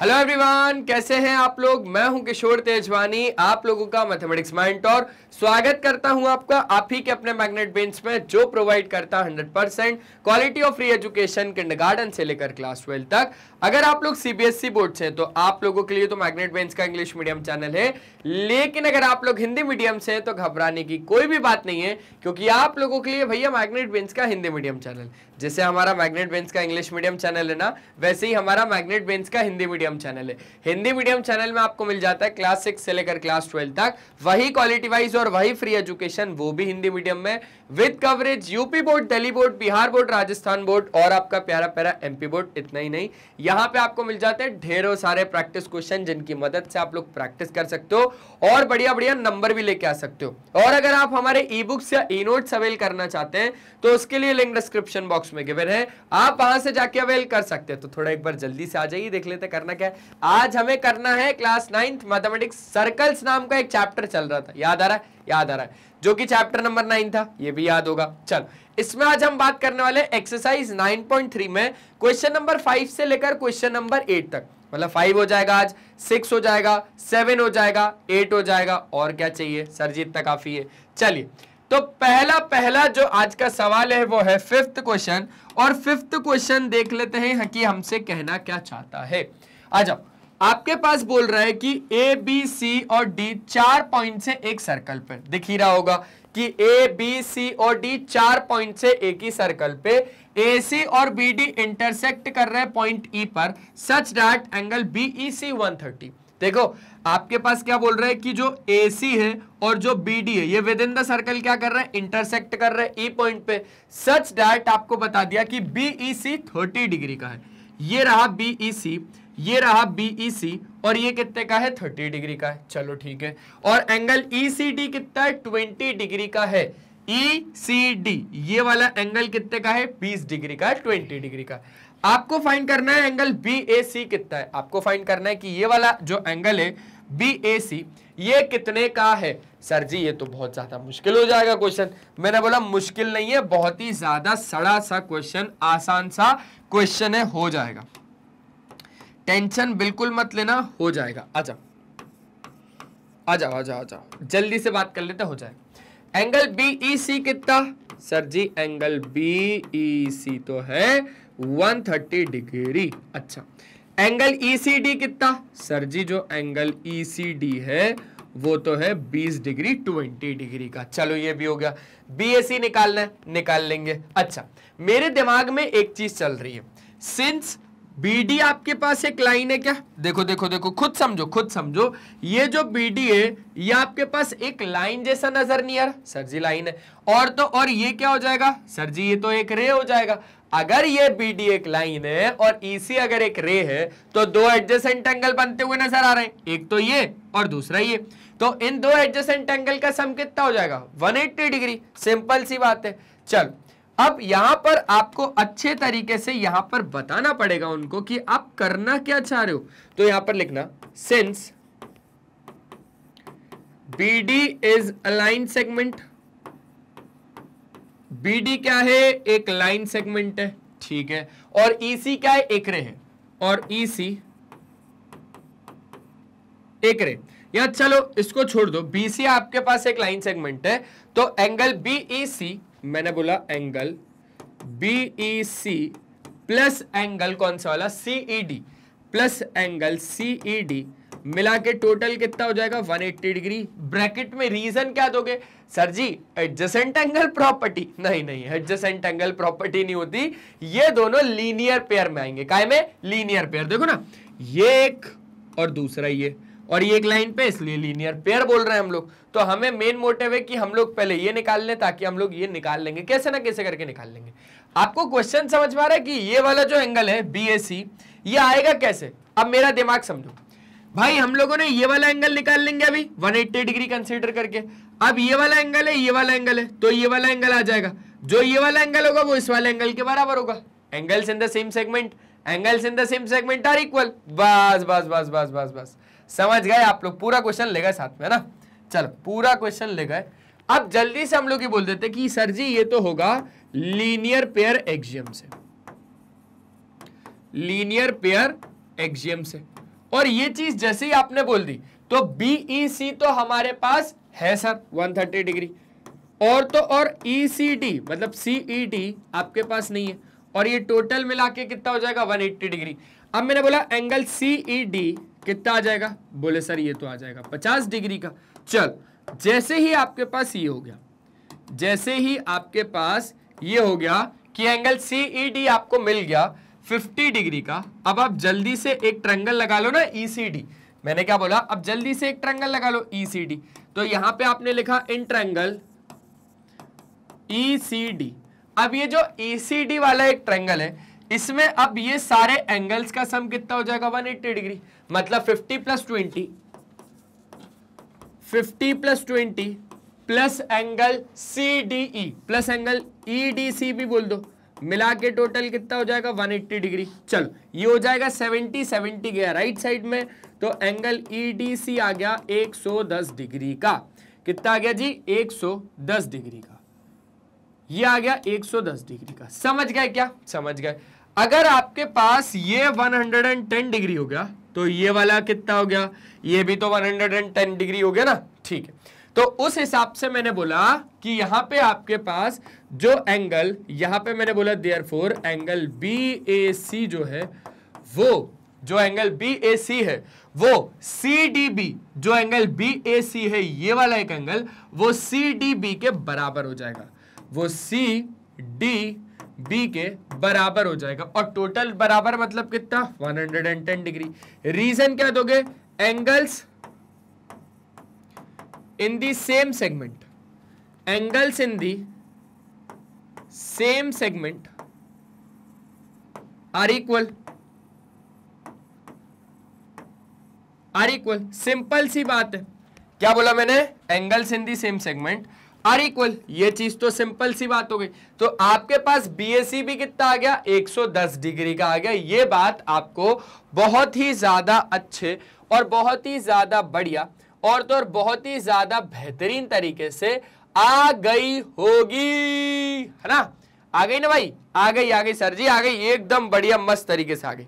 Hello everyone कैसे हैं आप लोग मैं हूं किशोर तेजवानी आप लोगों का मैथमेटिक्स माइंड और स्वागत करता हूं आपका आप ही के अपने मैग्नेट बेंच में जो प्रोवाइड करता है 100 percent quality of free education kindergarten से लेकर क्लास ट्वेल्व तक अगर आप लोग सीबीएसई बोर्ड e से हैं तो आप लोगों के लिए तो मैग्नेट बेंच का इंग्लिश मीडियम चैनल है लेकिन अगर आप लोग हिंदी मीडियम से हैं तो घबराने की कोई भी बात नहीं है क्योंकि आप लोगों के लिए भैया मैग्नेट बेंच का हिंदी मीडियम चैनल जैसे हमारा मैग्नेट बेंच का इंग्लिश मीडियम चैनल है ना वैसे ही हमारा मैग्नेट बेंच का हिंदी मीडियम मीडियम चैनल है हिंदी मीडियम चैनल में आपको मिल जाता है क्लास सिक्स से लेकर क्लास ट्वेल्व तक वही क्वालिटी वाइज और वही फ्री एजुकेशन वो भी हिंदी मीडियम में with coverage UP board Delhi board Bihar board Rajasthan board और आपका प्यारा प्यारा एमपी बोर्ड इतना ही नहीं यहां पे आपको मिल जाते हैं ढेरों सारे प्रैक्टिस क्वेश्चन जिनकी मदद से आप लोग प्रैक्टिस कर सकते हो और बढ़िया बढ़िया नंबर भी लेके आ सकते हो और अगर आप हमारे ई बुक्स या ई नोट्स अवेल करना चाहते हैं तो उसके लिए लिंक डिस्क्रिप्शन बॉक्स में गिवन है आप वहां से जाके अवेल कर सकते हैं तो थोड़ा एक बार जल्दी से आ जाइए देख लेते करना टॉपिक है आज हमें करना है क्लास नाइन्थ मैथमेटिक्स सर्कल्स नाम का एक चैप्टर चल रहा था याद आ रहा है याद आ रहा है जो कि चैप्टर नंबर नाइन था ये भी याद होगा चल इसमें आज हम बात करने वाले एक्सरसाइज नाइन पॉइंट थ्री में क्वेश्चन नंबर फाइव से लेकर क्वेश्चन नंबर एट तक मतलब फाइव हो जाएगा आज सिक्स हो जाएगा सेवन हो जाएगा एट हो जाएगा और क्या चाहिए सर जी इतना काफी है चलिए तो पहला पहला जो आज का सवाल है वो है फिफ्थ क्वेश्चन और फिफ्थ क्वेश्चन देख लेते हैं कि हमसे कहना क्या चाहता है आ जाओ आपके पास बोल रहा है कि ए बी सी और डी चार पॉइंट से एक सर्कल पे दिख ही रहा होगा कि ए बी सी और डी चार पॉइंट से एक ही सर्कल पे ए सी और बी डी इंटरसेक्ट कर रहे हैं पॉइंट ई e पर such that angle B E C one thirty देखो आपके पास क्या बोल रहा है कि जो ए सी है और जो बी डी है ये विद इन द सर्कल क्या कर रहे हैं इंटरसेक्ट कर रहे हैं ई e पॉइंट पे सच डैट आपको बता दिया कि B E C thirty degree का है ये रहा बी ई सी ये रहा बीईसी e और ये कितने का है थर्टी डिग्री का है चलो ठीक है और एंगल ईसीडी e कितना है ट्वेंटी डिग्री का है ई सी डी ये वाला एंगल कितने का है बीस डिग्री का है ट्वेंटी डिग्री का आपको फाइन करना है एंगल बी ए सी कितना है आपको फाइन करना है कि ये वाला जो एंगल है बी ए सी ये कितने का है सर जी ये तो बहुत ज़्यादा मुश्किल हो जाएगा क्वेश्चन मैंने बोला मुश्किल नहीं है बहुत ही ज़्यादा सड़ा सा क्वेश्चन आसान सा क्वेश्चन है हो जाएगा टेंशन बिल्कुल मत लेना हो जाएगा आ जाओ आ जाओ आ जाओ आ जाओ जल्दी से बात कर लेते हो जाए एंगल बी ई सी कितना sir ji angle B E C तो है 130 डिग्री अच्छा एंगल ई सी डी कितना सर जी जो एंगल ई सी डी है वो तो है 20 डिग्री 20 डिग्री का चलो ये भी हो गया बी सी निकालना है निकाल लेंगे अच्छा मेरे दिमाग में एक चीज चल रही है सिंस बीडी आपके पास एक लाइन है क्या देखो देखो देखो खुद समझो खुद समझो ये जो बीडी है ये आपके पास एक लाइन जैसा नजर नहीं आ रहा सर जी लाइन है और तो और ये क्या हो जाएगा सर जी ये तो एक रे हो जाएगा अगर ये बीडी एक लाइन है और ईसी e अगर एक रे है तो दो एडजेसेंट एंगल बनते हुए नजर आ रहे हैं एक तो ये और दूसरा ये तो इन दो एडजस्टेंट एंगल का सम कितना हो जाएगा वन डिग्री सिंपल सी बात है चल अब यहां पर आपको अच्छे तरीके से यहां पर बताना पड़ेगा उनको कि आप करना क्या चाह रहे हो तो यहां पर लिखना since B D is a line segment D क्या है एक लाइन सेगमेंट है ठीक है और सी e क्या है एक रे है और ईसी e एक रे या चलो इसको छोड़ दो सी आपके पास एक लाइन सेगमेंट है तो एंगल सी मैंने बोला angle B E C plus angle कौन सा वाला E D plus angle E D मिला के टोटल कितना हो जाएगा 180 डिग्री ब्रैकेट में रीजन क्या दोगे sir ji adjacent angle property नहीं नहीं एडजसेंट एंगल प्रॉपर्टी नहीं होती ये दोनों लीनियर पेयर में आएंगे काय में लीनियर पेयर देखो ना ये एक और दूसरा ये और ये एक लाइन पे इसलिए लीनियर पेयर बोल रहे हैं हम लोग तो हमें मेन मोटिव है कि हम लोग पहले ये निकाल लें ताकि हम लोग ये निकाल लेंगे कैसे ना कैसे करके निकाल लेंगे आपको क्वेश्चन समझ में आ रहा है कि ये वाला जो एंगल है बी ये आएगा कैसे अब मेरा दिमाग समझो भाई हम लोगों ने ये वाला एंगल निकाल लेंगे अभी एट्टी डिग्री कंसिडर करके अब ये वाला एंगल है ये वाला एंगल है तो ये वाला एंगल आ जाएगा जो ये वाला एंगल होगा वो इस वाले एंगल के बराबर होगा angles in the same segment angles in the same segment are equal बस बस बस बस बस बस समझ गए आप लोग पूरा क्वेश्चन ले गए साथ में है ना चलो पूरा क्वेश्चन ले गए अब जल्दी से हम लोग ये बोल देते कि सर जी ये तो होगा लीनियर पेयर एक्जियम से लीनियर पेयर एक्जियम से और ये चीज जैसे ही आपने बोल दी तो बीईसी e तो हमारे पास है सर 130 डिग्री और तो और ई सी डी मतलब डी e आपके पास नहीं है और ये टोटल मिला के कितना हो जाएगा 180 डिग्री अब मैंने बोला एंगल सीईडी कितना आ जाएगा बोले सर ये तो आ जाएगा पचास डिग्री का चल जैसे ही आपके पास ये हो गया जैसे ही आपके पास ये हो गया कि एंगल सी ई डी आपको मिल गया 50 डिग्री का अब आप जल्दी से एक ट्रंगल लगा लो ना ई सी डी मैंने क्या बोला अब जल्दी से एक ट्रंगल लगा लो ई सी डी तो यहां पे आपने लिखा इन ट्रंगल ई सी डी अब ये जो ई सी डी वाला एक ट्रंगल है इसमें अब ये सारे एंगल्स का सम कितना हो जाएगा 180 डिग्री मतलब 50 plus 20 50 plus 20 plus angle C D E plus angle E D C भी बोल दो मिला के टोटल कितना हो जाएगा 180 डिग्री चलो ये हो जाएगा 70 70 गया राइट साइड में तो एंगल ई डी सी आ गया 110 डिग्री का कितना आ गया जी 110 डिग्री का ये आ गया 110 डिग्री का समझ गए क्या समझ गए अगर आपके पास ये 110 डिग्री हो गया तो ये वाला कितना हो गया ये भी तो 110 डिग्री हो गया ना ठीक है तो उस हिसाब से मैंने बोला कि यहां पे आपके पास जो एंगल यहां पे मैंने बोला therefore angle B A C जो है वो जो एंगल बी ए सी है वो सी डी बी जो एंगल बी ए सी है ये वाला एक एंगल वो सी डी बी के बराबर हो जाएगा वो सी डी बी के बराबर हो जाएगा और टोटल बराबर मतलब कितना 110 डिग्री रीजन क्या दोगे angles in the same segment angles in the same segment are equal are equal simple सी बात है क्या बोला मैंने angles in the same segment are equal ये चीज तो सिंपल सी बात हो गई तो आपके पास बीएससी भी कितना आ गया 110 डिग्री का आ गया ये बात आपको बहुत ही ज्यादा अच्छे और बहुत ही ज्यादा बढ़िया और तो और बहुत ही ज्यादा बेहतरीन तरीके से आ गई होगी है ना आ गई ना भाई आ गई आ गई सर जी आ गई एकदम बढ़िया मस्त तरीके से आ गई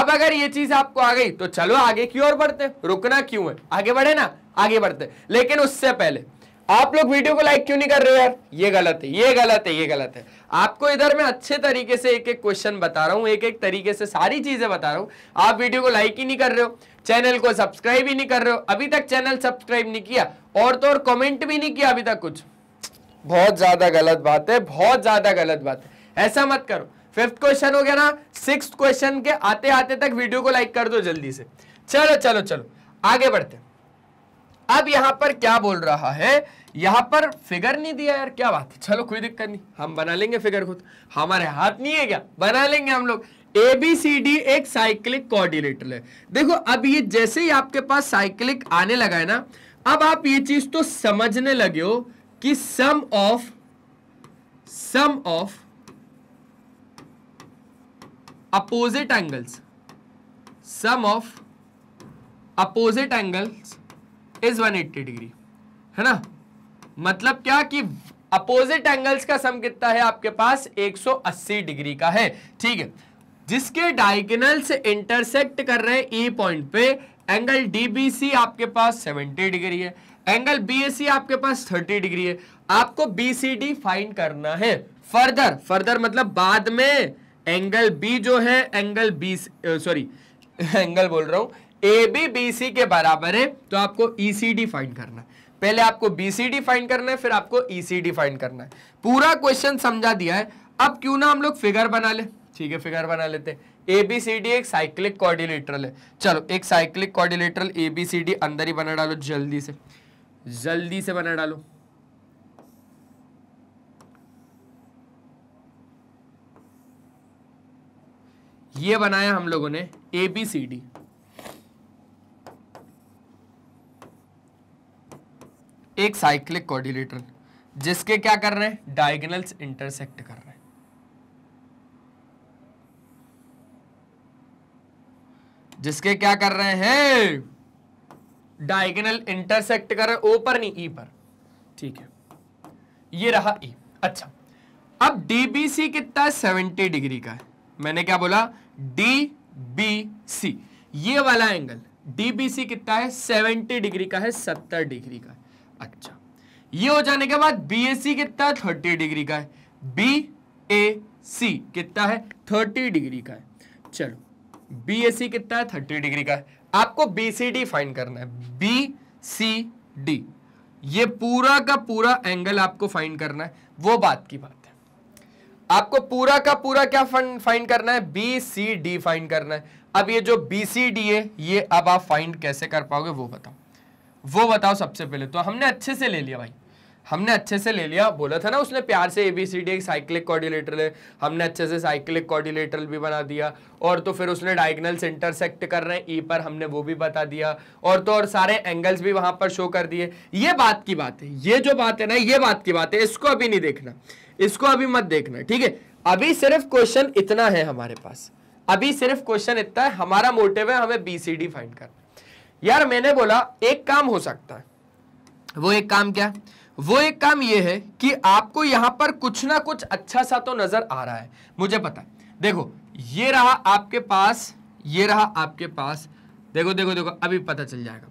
अब अगर ये चीज आपको आ गई तो चलो आगे की ओर बढ़ते रुकना क्यों है आगे बढ़े ना आगे बढ़ते लेकिन उससे पहले आप लोग वीडियो को लाइक क्यों नहीं कर रहे हो यार ये गलत है ये गलत है ये गलत है आपको इधर मैं अच्छे तरीके से एक एक क्वेश्चन बता रहा हूँ एक एक तरीके से सारी चीजें बता रहा हूँ आप वीडियो को लाइक ही नहीं कर रहे हो चैनल को सब्सक्राइब ही नहीं कर रहे हो अभी तक चैनल सब्सक्राइब नहीं किया और तो और कॉमेंट भी नहीं किया अभी तक कुछ बहुत ज्यादा गलत बात है बहुत ज्यादा गलत बात है ऐसा मत करो फिफ्थ क्वेश्चन हो गया ना सिक्स क्वेश्चन के आते आते तक वीडियो को लाइक कर दो जल्दी से चलो चलो चलो आगे बढ़ते हैं अब यहां पर क्या बोल रहा है यहां पर फिगर नहीं दिया यार क्या बात है चलो कोई दिक्कत नहीं हम बना लेंगे फिगर खुद हमारे हाथ नहीं है क्या बना लेंगे हम लोग ए बी सी डी एक साइक्लिक कोऑर्डिनेटर है देखो अब ये जैसे ही आपके पास साइक्लिक आने लगा है ना अब आप ये चीज तो समझने लगे हो कि sum of sum of opposite angles sum of opposite angles is 180 degree है ना मतलब क्या कि अपोजिट एंगल्स का सम कितना है आपके पास 180 डिग्री का है ठीक है जिसके डायगनल से इंटरसेक्ट कर रहे हैं ई e पॉइंट पे एंगल डीबीसी आपके पास 70 डिग्री है एंगल बीएसी आपके पास 30 डिग्री है आपको बीसीडी फाइंड करना है फर्दर फर्दर मतलब बाद में एंगल बी जो है एंगल बी सॉरी एंगल बोल रहा हूं ए बी बी सी के बराबर है तो आपको ई सी फाइंड करना है पहले आपको बी सी फाइंड करना है फिर आपको ई सी फाइंड करना है पूरा क्वेश्चन समझा दिया है अब क्यों ना हम लोग फिगर बना ले ठीक है फिगर बना लेते हैं ए बी सी डी एक साइक्लिक कोऑर्डिनेटरल है चलो एक cyclic quadrilateral A B C D अंदर ही बना डालो जल्दी से जल्दी से बना डालो ये बनाया हम लोगों ने ए बी सी डी एक साइक्लिक कोऑर्डिनेटर जिसके क्या कर रहे हैं डायगनल्स इंटरसेक्ट कर रहे हैं जिसके क्या कर रहे हैं डायगनल इंटरसेक्ट कर रहे ओ पर नहीं ई e पर ठीक है ये रहा ई e। अच्छा अब डीबीसी कितना है सेवेंटी डिग्री का है मैंने क्या बोला डी बी सी ये वाला एंगल डीबीसी कितना है सेवेंटी डिग्री का है सत्तर डिग्री का है अच्छा ये हो जाने के बाद बी ए सी कितना है थर्टी डिग्री का है बी ए सी कितना है थर्टी डिग्री का है चलो बी ए सी कितना है थर्टी डिग्री का है आपको बी सी डी फाइंड करना है बी सी डी ये पूरा का पूरा एंगल आपको फाइंड करना है वो बात की बात है आपको पूरा का पूरा क्या फाइंड करना है बी सी डी फाइंड करना है अब ये जो बी सी डी है ये अब आप फाइंड कैसे कर पाओगे वो बताओ वो बताओ सबसे पहले तो हमने अच्छे से ले लिया भाई हमने अच्छे से ले लिया बोला था ना उसने प्यार से ए बी सी डी एक साइक्लिक कॉर्डिलेटर है हमने अच्छे से साइक्लिक कॉर्डिलेटर भी बना दिया और तो फिर उसने डायगनल्स इंटरसेक्ट कर रहे हैं ई e पर हमने वो भी बता दिया और तो और सारे एंगल्स भी वहां पर शो कर दिए ये बात की बात है ये जो बात है ना ये बात की बात है इसको अभी नहीं देखना इसको अभी मत देखना ठीक है अभी सिर्फ क्वेश्चन इतना है हमारे पास अभी सिर्फ क्वेश्चन इतना है हमारा मोटिव है हमें बी सी डी फाइंड करना यार मैंने बोला एक काम हो सकता है वो एक काम क्या वो एक काम ये है कि आपको यहां पर कुछ ना कुछ अच्छा सा तो नजर आ रहा है मुझे पता है देखो ये रहा आपके पास ये रहा आपके पास देखो देखो देखो अभी पता चल जाएगा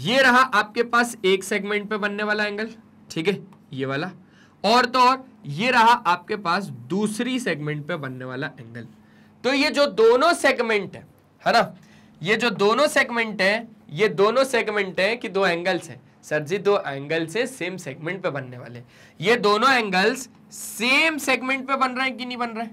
ये रहा आपके पास एक सेगमेंट पे बनने वाला एंगल ठीक है ये वाला और तो और ये रहा आपके पास दूसरी सेगमेंट पे बनने वाला एंगल तो ये जो दोनों सेगमेंट है है ना ये जो दोनों सेगमेंट है ये दोनों सेगमेंट है कि दो एंगल्स है सर जी दो एंगल से सेम सेगमेंट पे बनने वाले ये दोनों एंगल्स सेम सेगमेंट पे बन रहे हैं कि नहीं बन रहे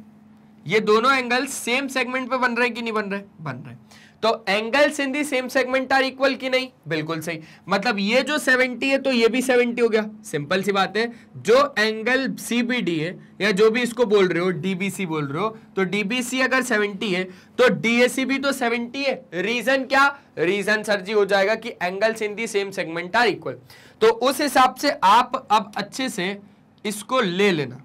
ये दोनों एंगल्स सेम सेगमेंट पे बन रहे हैं कि नहीं बन रहे बन रहे तो angles in the same segment are equal की नहीं बिल्कुल सही मतलब ये जो 70 है तो ये भी 70 हो गया सिंपल सी बात है जो एंगल सी बी डी है या जो भी इसको बोल रहे हो डीबीसी बोल रहे हो तो डीबीसी अगर 70 है तो डीएसी भी तो 70 है रीजन क्या रीजन सर जी हो जाएगा कि angles in the same segment are equal तो उस हिसाब से आप अब अच्छे से इसको ले लेना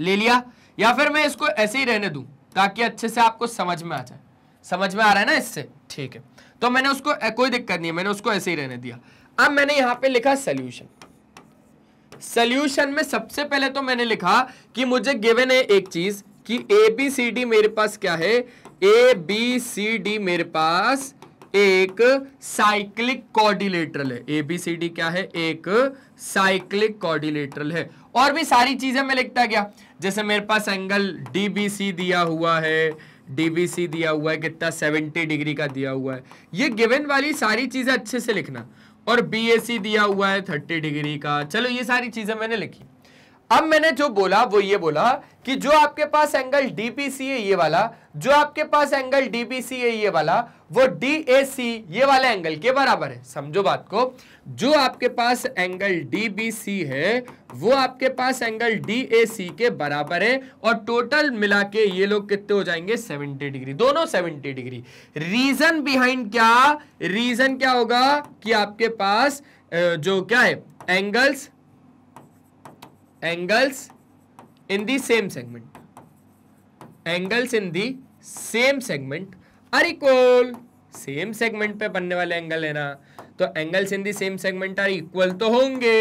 ले लिया या फिर मैं इसको ऐसे ही रहने दू ताकि अच्छे से आपको समझ में आ जाए समझ में आ रहा है ना इससे ठीक है तो मैंने उसको कोई दिक्कत नहीं है मैंने उसको ऐसे ही रहने दिया अब मैंने यहां पे लिखा सोल्यूशन सोल्यूशन में सबसे पहले तो मैंने लिखा कि मुझे गिवन है एक चीज कि ए बी सी डी मेरे पास क्या है ए बी सी डी मेरे पास एक साइक्लिक कोऑर्डिलेटरल है ए बी सी डी क्या है एक साइक्लिक कोऑर्डिलेटरल है और भी सारी चीजें मैं लिखता गया जैसे मेरे पास एंगल डी बी सी दिया हुआ है डीबीसी दिया हुआ है कितना 70 डिग्री का दिया हुआ है ये गिवन वाली सारी चीज़ें अच्छे से लिखना और बीएससी दिया हुआ है 30 डिग्री का चलो ये सारी चीज़ें मैंने लिखी अब मैंने जो बोला वो ये बोला कि जो आपके पास एंगल डीपीसी है ये वाला जो आपके पास एंगल डीपीसी है ये वाला वो डीएसी ये वाला एंगल के बराबर है समझो बात को जो आपके पास एंगल डी बी सी है वो आपके पास एंगल डी ए सी के बराबर है और टोटल मिला के ये लोग कितने हो जाएंगे 70 डिग्री दोनों 70 डिग्री रीजन बिहाइंड क्या रीजन क्या होगा कि आपके पास जो क्या है angles angles in the same segment angles in the same segment are equal same segment पे बनने वाले एंगल है ना तो angles in the same segment are equal तो होंगे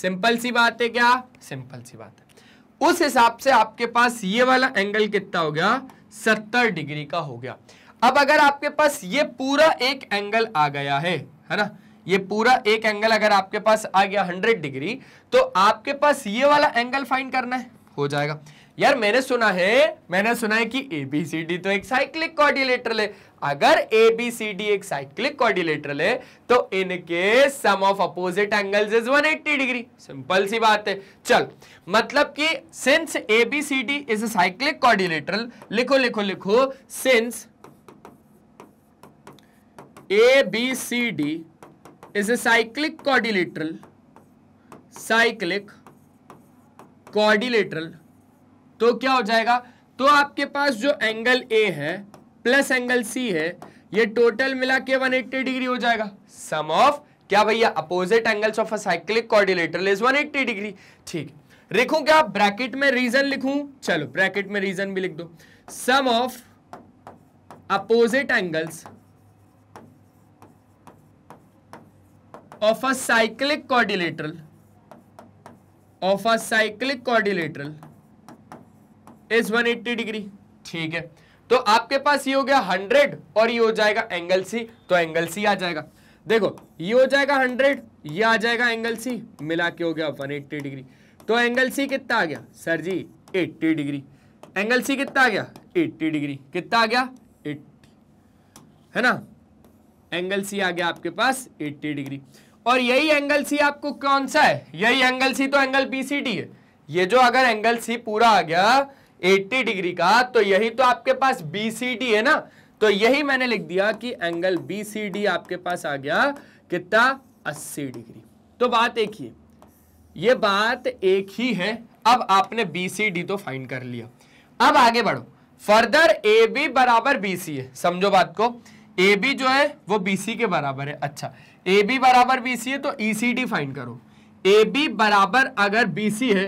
सिंपल सी बात है क्या सिंपल सी बात है उस हिसाब से आपके पास ये वाला एंगल कितना हो गया सत्तर डिग्री का हो गया अब अगर आपके पास ये पूरा एक एंगल आ गया है है ना ये पूरा एक एंगल अगर आपके पास आ गया 100 डिग्री तो आपके पास ये वाला एंगल फाइंड करना है हो जाएगा यार मैंने सुना है मैंने सुना है कि एबीसीडी तो एक साइक्लिक कोऑर्डिनेटर ले अगर ए बी सी डी एक साइक्लिक कॉर्डिलेटरल है तो इनके sum of opposite angles is 180 degree simple सी बात है चल मतलब कि since A B C D is cyclic quadrilateral लिखो लिखो लिखो since A B C D is a cyclic quadrilateral cyclic quadrilateral तो क्या हो जाएगा तो आपके पास जो एंगल ए है प्लस एंगल सी है ये टोटल मिला के 180 डिग्री हो जाएगा सम ऑफ क्या भैया opposite angles of a cyclic coordinator is 180 degree ठीक लिखूं क्या ब्रैकेट में रीजन लिखूं चलो ब्रैकेट में रीजन भी लिख दो sum of opposite angles of a cyclic coordinator of a cyclic coordinator is 180 degree ठीक है तो आपके पास ये हो गया हंड्रेड और ये हो जाएगा एंगल सी तो एंगल सी आ जाएगा देखो ये हो जाएगा हंड्रेड ये आ जाएगा एंगल सी मिला के हो गया वन एट्टी डिग्री तो एंगल सी कितना आ गया sir ji eighty degree angle C कितना आ गया एट्टी डिग्री कितना आ गया एट्टी है ना एंगल सी आ गया आपके पास एट्टी डिग्री और यही एंगल सी आपको कौन सा है यही एंगल सी तो एंगल बी सी डी है ये जो अगर एंगल सी पूरा आ गया 80 डिग्री का तो यही तो आपके पास BCD है ना तो यही मैंने लिख दिया कि एंगल BCD आपके पास आ गया कितना 80 डिग्री तो बात एक ही है ये बात एक ही है अब आपने BCD तो फाइंड कर लिया अब आगे बढ़ो फर्दर ए बी बराबर बी सी है समझो बात को ए बी जो है वो बी सी के बराबर है अच्छा ए बी बराबर बी सी है तो ई सी डी फाइंड करो ए बी बराबर अगर बी सी है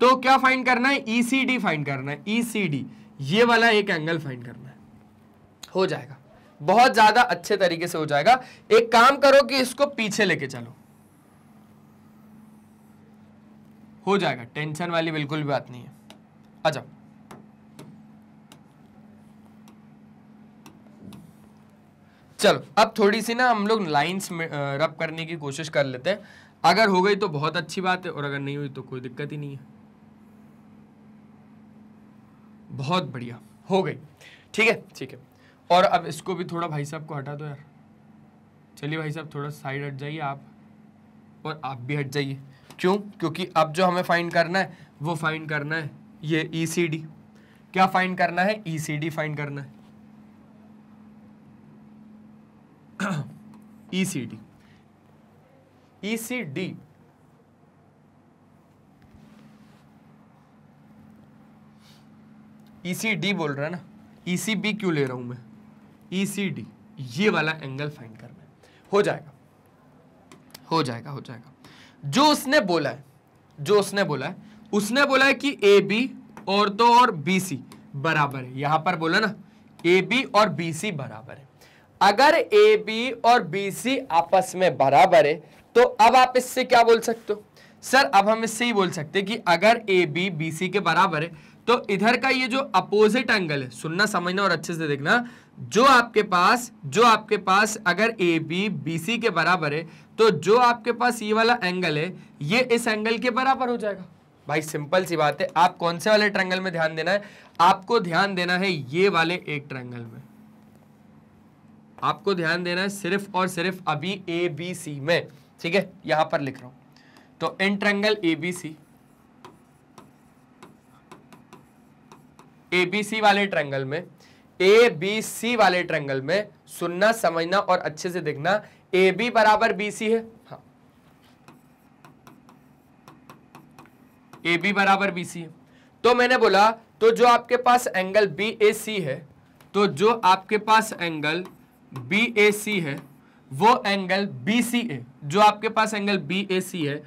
तो क्या फाइंड करना है ईसीडी e फाइंड करना है ईसीडी e ये वाला एक एंगल फाइंड करना है हो जाएगा बहुत ज्यादा अच्छे तरीके से हो जाएगा एक काम करो कि इसको पीछे लेके चलो हो जाएगा टेंशन वाली बिल्कुल भी बात नहीं है अच्छा चलो अब थोड़ी सी ना हम लोग लाइंस में रब करने की कोशिश कर लेते हैं अगर हो गई तो बहुत अच्छी बात है और अगर नहीं हुई तो कोई दिक्कत ही नहीं है बहुत बढ़िया हो गई ठीक है ठीक है और अब इसको भी थोड़ा भाई साहब को हटा दो यार चलिए भाई साहब थोड़ा साइड हट जाइए आप और आप भी हट जाइए क्यों क्योंकि अब जो हमें फाइंड करना है वो फाइंड करना है ये ई e क्या फाइंड करना है ई e फाइंड करना है E C D E C D E C D बोल रहा है ना ई सी बी क्यों ले रहा हूं मैं ई सी डी ये वाला एंगल फाइंड करना है हो जाएगा हो जाएगा हो जाएगा जो उसने बोला है जो उसने बोला है उसने बोला है कि ए बी और तो और बी सी बराबर है यहां पर बोला ना ए बी और बी सी बराबर है अगर ए बी और बी सी आपस में बराबर है तो अब आप इससे क्या बोल सकते हो सर अब हम इससे ही बोल सकते हैं कि अगर ए बी बी सी के बराबर है तो इधर का ये जो अपोजिट एंगल है सुनना समझना और अच्छे से देखना जो आपके पास जो आपके पास अगर ए बी बी सी के बराबर है तो जो आपके पास ये वाला एंगल है ये इस एंगल के बराबर हो जाएगा भाई सिंपल सी बात है आप कौन से वाले ट्रैंगल में ध्यान देना है आपको ध्यान देना है ये वाले एक ट्रैंगल में आपको ध्यान देना है सिर्फ और सिर्फ अभी ए बी सी में ठीक है यहां पर लिख रहा हूं तो in triangle A B C A B C वाले ट्रैंगल में ए बी सी वाले ट्रैंगल में सुनना समझना और अच्छे से देखना ए बी बराबर बी सी है हाँ ए बी बराबर बी सी है तो मैंने बोला तो जो आपके पास एंगल बी ए सी है तो जो आपके पास एंगल बी ए सी है वो एंगल बी सी ए जो आपके पास एंगल बी ए सी है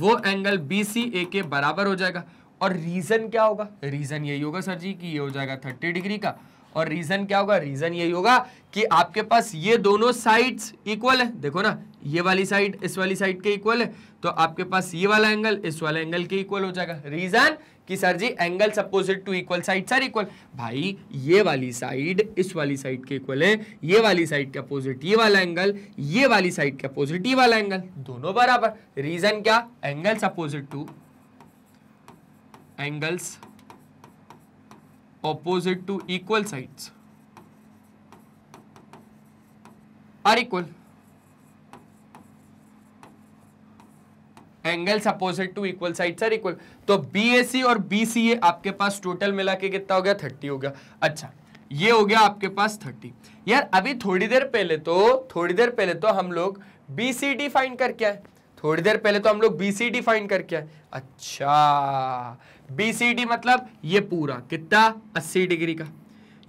वो एंगल बी सी ए के बराबर हो जाएगा और रीजन क्या होगा रीजन यही होगा सर जी कि ये हो जाएगा थर्टी डिग्री का और रीजन क्या होगा रीजन यही होगा कि आपके पास ये दोनों साइड्स इक्वल है देखो ना ये वाली साइड इस वाली साइड के इक्वल है तो आपके पास ये वाला एंगल इस वाला एंगल के इक्वल हो जाएगा रीजन कि sir ji angle opposite to equal side are equal भाई ये वाली साइड इस वाली साइड के इक्वल है ये वाली साइड के अपोजिट ये वाला एंगल ये वाली साइड के अपोजिट ये वाला एंगल दोनों बराबर रीजन क्या angle opposite to angles opposite to equal sides are equal angles opposite to equal side are equal तो बी सी और बी सी ए आपके पास टोटल मिला के कितना हो गया थर्टी हो गया अच्छा ये हो गया आपके पास थर्टी यार अभी थोड़ी देर पहले तो थोड़ी देर पहले तो हम लोग डी फाइन करके आए थोड़ी देर पहले तो हम लोग डी फाइन करके आए अच्छा बीसीडी मतलब ये पूरा कितना 80 डिग्री का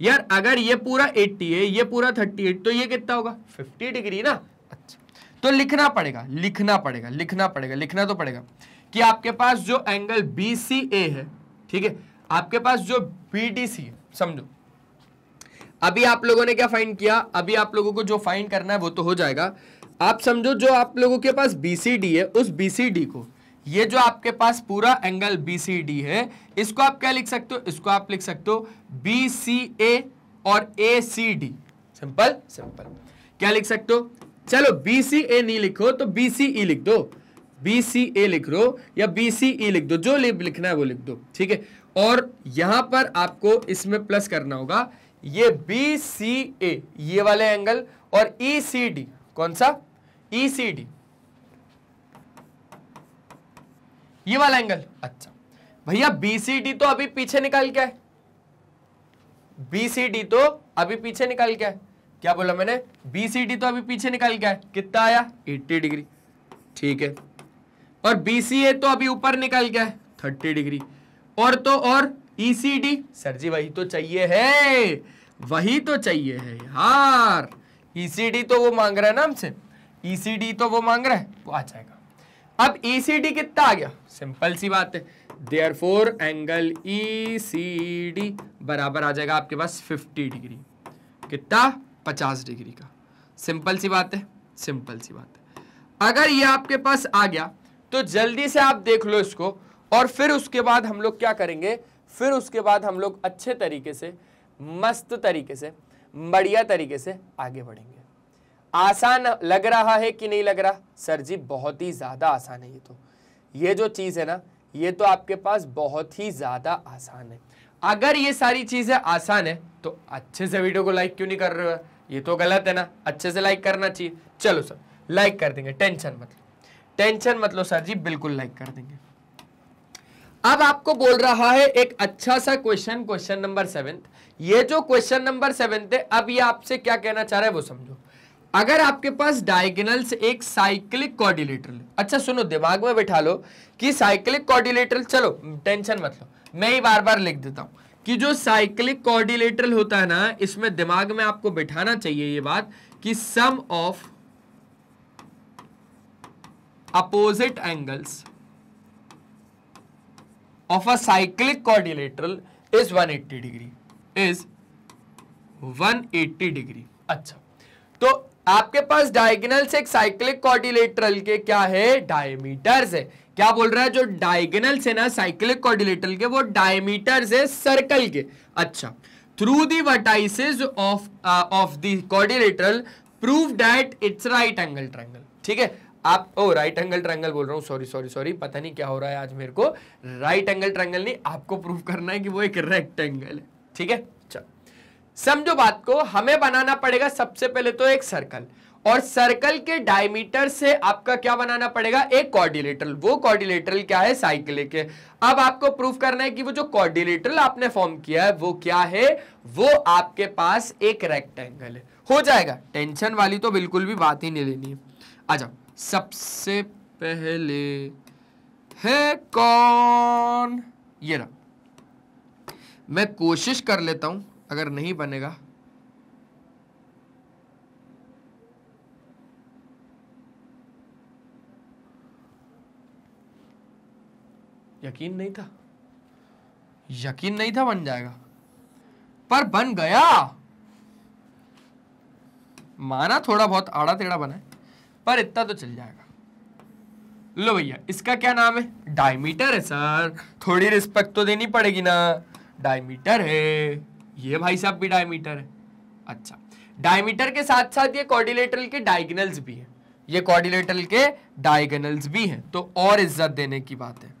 यार अगर ये पूरा 80 है ये पूरा 38 तो ये कितना होगा 50 डिग्री ना अच्छा तो लिखना पड़ेगा लिखना पड़ेगा लिखना पड़ेगा लिखना तो पड़ेगा कि आपके पास जो एंगल बी है ठीक है आपके पास जो बी है समझो अभी आप लोगों ने क्या फाइंड किया अभी आप लोगों को जो फाइंड करना है वो तो हो जाएगा आप समझो जो आप लोगों के पास बी है उस बी को ये जो आपके पास पूरा एंगल बी सी डी है इसको आप क्या लिख सकते हो इसको आप लिख सकते हो बी सी ए और A C D simple simple क्या लिख सकते हो चलो बी सी ए नहीं लिखो तो बी सी ई लिख दो बी सी ए लिख रो या बी सी ई लिख दो जो लिखना है वो लिख दो ठीक है और यहां पर आपको इसमें प्लस करना होगा ये बी सी ए ये वाले एंगल और ई सी डी कौन सा ई सी डी ये वाला एंगल अच्छा भैया बीसीडी तो अभी पीछे निकाल के है बीसीडी तो अभी पीछे निकाल के है क्या बोला मैंने बीसीडी तो अभी पीछे निकाल के है कितना आया 80 डिग्री ठीक है और बीसीए तो अभी ऊपर निकल गया है 30 डिग्री और तो और ईसीडी e सर जी वही तो चाहिए है वही तो चाहिए है यार ईसीडी e तो वो मांग रहा है ना हमसे ईसीडी e तो वो मांग रहा है वो आ जाएगा अब ई सी डी कितना आ गया सिंपल सी बात है therefore angle E C D बराबर आ जाएगा आपके पास फिफ्टी डिग्री कितना पचास डिग्री का सिंपल सी बात है सिंपल सी बात है अगर ये आपके पास आ गया तो जल्दी से आप देख लो इसको और फिर उसके बाद हम लोग क्या करेंगे फिर उसके बाद हम लोग अच्छे तरीके से मस्त तरीके से बढ़िया तरीके से आगे बढ़ेंगे आसान लग रहा है कि नहीं लग रहा सर जी बहुत ही ज़्यादा आसान है ये तो ये जो चीज़ है ना ये तो आपके पास बहुत ही ज़्यादा आसान है अगर ये सारी चीज़ें आसान है तो अच्छे से वीडियो को लाइक क्यों नहीं कर रहे हो ये तो गलत है ना अच्छे से लाइक करना चाहिए चलो सर लाइक कर देंगे टेंशन मत लो टेंशन मत लो सर जी बिल्कुल लाइक कर देंगे अब आपको बोल रहा है एक अच्छा सा क्वेश्चन क्वेश्चन नंबर सेवेंथ ये जो क्वेश्चन नंबर सेवेंथ है अब ये आपसे क्या कहना चाह रहा है वो समझो अगर आपके पास डायगनल एक साइक्लिक कॉर्डिलेटर अच्छा सुनो दिमाग में बैठा लो कि साइक्लिक कॉर्डिलेटर चलो टेंशन मत लो मैं ही बार बार लिख देता हूं कि जो साइक्लिक कॉर्डिलेटर होता है ना इसमें दिमाग में आपको बिठाना चाहिए ये बात कि sum of opposite angles of a cyclic quadrilateral is 180 degree is 180 degree अच्छा तो आपके पास डायगनल से साइक्लिक कॉर्डिलेटरल के क्या है डायमीटर्स है क्या बोल रहा है जो डायगनल से ना साइक्लिक कॉर्डिलेटरल के वो डायमीटर्स है सर्कल के अच्छा through the vertices of of the quadrilateral prove that it's right angle triangle ठीक है आप ओ राइट एंगल ट्रैंगल बोल रहा हूँ सॉरी सॉरी सॉरी पता नहीं क्या हो रहा है आज मेरे को राइट एंगल ट्रैंगल नहीं आपको प्रूव करना है कि वो एक रेक्ट है ठीक है समझो बात को हमें बनाना पड़ेगा सबसे पहले तो एक सर्कल और सर्कल के डायमीटर से आपका क्या बनाना पड़ेगा एक कॉर्डिलेटरल वो कॉर्डिलेटरल क्या है साइकिल के अब आपको प्रूफ करना है कि वो जो कॉर्डिलेटरल आपने फॉर्म किया है वो क्या है वो आपके पास एक रेक्टेंगल है हो जाएगा टेंशन वाली तो बिल्कुल भी बात ही नहीं लेनी है अच्छा सबसे पहले है कौन ये रहा मैं कोशिश कर लेता हूं अगर नहीं बनेगा यकीन नहीं था यकीन नहीं था बन जाएगा पर बन गया माना थोड़ा बहुत आड़ा टेढ़ा बना है पर इतना तो चल जाएगा लो भैया इसका क्या नाम है डायमीटर है सर थोड़ी रिस्पेक्ट तो देनी पड़ेगी ना डायमीटर है ये भाई साहब भी डायमीटर है अच्छा डायमीटर के साथ साथ ये कॉर्डिलेटरल के डायगनल्स भी है ये कॉर्डिलेटरल के डायगनल्स भी हैं तो और इज्जत देने की बात है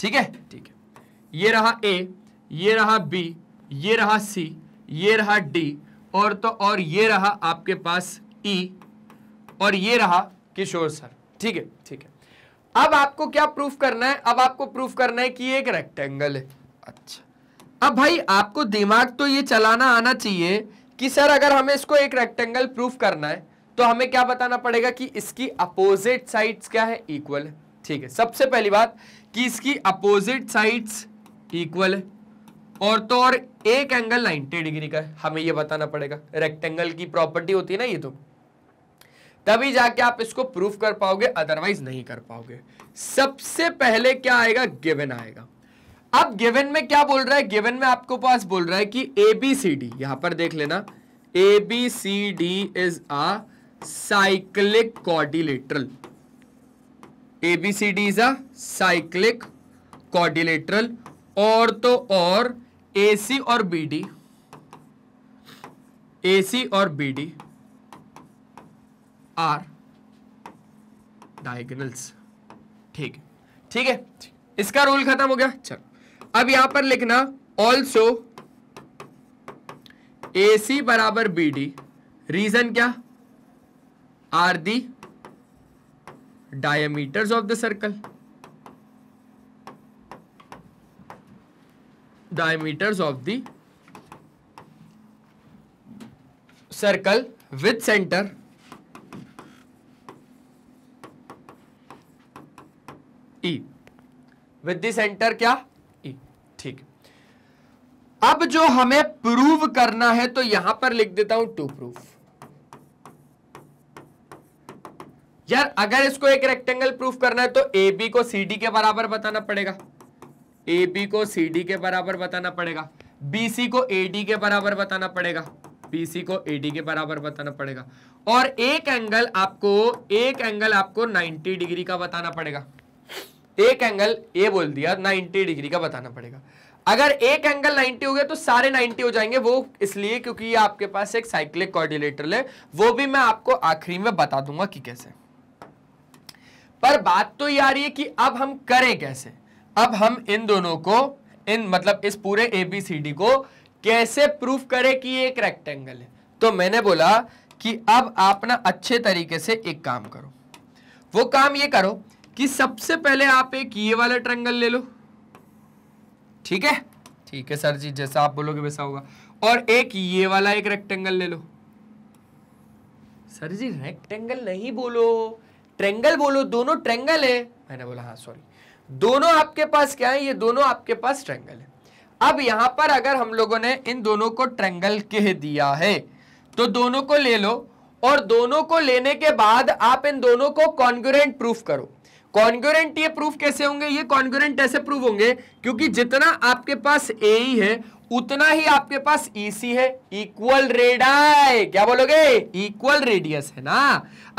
ठीक है ठीक है ये रहा ए ये रहा बी ये रहा सी ये रहा डी और तो और ये रहा आपके पास ई e, और ये रहा किशोर सर ठीक है ठीक है अब आपको क्या प्रूफ करना है अब आपको प्रूफ करना है कि एक रेक्टेंगल है अच्छा अब भाई आपको दिमाग तो ये चलाना आना चाहिए कि सर अगर हमें इसको एक रेक्टेंगल प्रूफ करना है तो हमें क्या बताना पड़ेगा कि इसकी अपोजिट साइड्स क्या है इक्वल ठीक है सबसे पहली बात कि इसकी अपोजिट साइड्स इक्वल और तो और एक एंगल 90 डिग्री का हमें ये बताना पड़ेगा रेक्टेंगल की प्रॉपर्टी होती है ना ये तो तभी जाके आप इसको प्रूफ कर पाओगे अदरवाइज नहीं कर पाओगे सबसे पहले क्या आएगा गिवन आएगा अब गिवन में क्या बोल रहा है गिवन में आपको पास बोल रहा है कि ए बी सी डी यहां पर देख लेना A B C D is a cyclic quadrilateral A B C D is a cyclic quadrilateral और तो और ए सी और बी डी ए सी और बी डी आर डायगनल्स ठीक ठीक है इसका रूल खत्म हो गया चलो अब यहां पर लिखना ऑल्सो ए सी बराबर बी डी रीजन क्या are the diameters of the circle diameters of the circle with centre E with centre क्या अब जो हमें प्रूव करना है तो यहां पर लिख देता हूं टू प्रूफ यार अगर इसको एक रेक्टेंगल प्रूफ करना है तो ए बी को सी डी के बराबर बताना पड़ेगा ए बी को सी डी के बराबर बताना पड़ेगा बी सी को ए डी के बराबर बताना पड़ेगा बी सी को ए डी के बराबर बताना पड़ेगा और एक एंगल आपको एक एंगल आपको 90 डिग्री का बताना पड़ेगा एक एंगल ए बोल दिया 90 डिग्री का बताना पड़ेगा अगर एक एंगल 90 हो गया तो सारे 90 हो जाएंगे वो इसलिए क्योंकि ये आपके पास एक साइक्लिक कोऑर्डिनेटर है वो भी मैं आपको आखिरी में बता दूंगा कि कैसे पर बात तो ये आ रही है कि अब हम करें कैसे अब हम इन दोनों को इन मतलब इस पूरे एबीसीडी को कैसे प्रूफ करें कि ये एक रेक्टेंगल है तो मैंने बोला कि अब आप ना अच्छे तरीके से एक काम करो वो काम ये करो कि सबसे पहले आप एक ये वाला ट्रेंगल ले लो ठीक है ठीक है सर जी जैसा आप बोलोगे वैसा होगा और एक ये वाला एक रेक्टेंगल ले लो सर जी रेक्टेंगल नहीं बोलो ट्रेंगल बोलो दोनों ट्रेंगल है मैंने बोला हाँ सॉरी दोनों आपके पास क्या है ये दोनों आपके पास ट्रेंगल है अब यहां पर अगर हम लोगों ने इन दोनों को ट्रेंगल कह दिया है तो दोनों को ले लो और दोनों को लेने के बाद आप इन दोनों को कॉन्ग्रेंट प्रूफ करो कॉन्ग्योरेंट ये प्रूफ कैसे होंगे ये कॉन्ग्योरेंट ऐसे प्रूफ होंगे क्योंकि जितना आपके पास ए है उतना ही आपके पास ईसी e है इक्वल रेडाई क्या बोलोगे इक्वल रेडियस है ना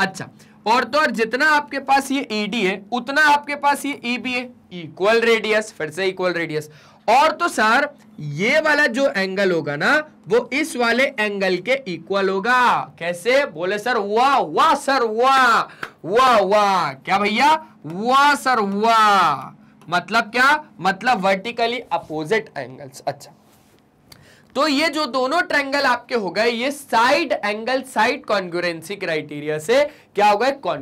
अच्छा और तो और जितना आपके पास ये ईडी e है उतना आपके पास ये ई e है इक्वल रेडियस फिर से इक्वल रेडियस और तो सर ये वाला जो एंगल होगा ना वो इस वाले एंगल के इक्वल होगा कैसे बोले सर वाह वाह सर वाह वाह वाह क्या भैया वाह सर वाह मतलब क्या मतलब वर्टिकली अपोजिट एंगल्स अच्छा तो ये जो दोनों ट्रेंगल आपके हो गए ये side angle side congruency criteria से क्या होगा हो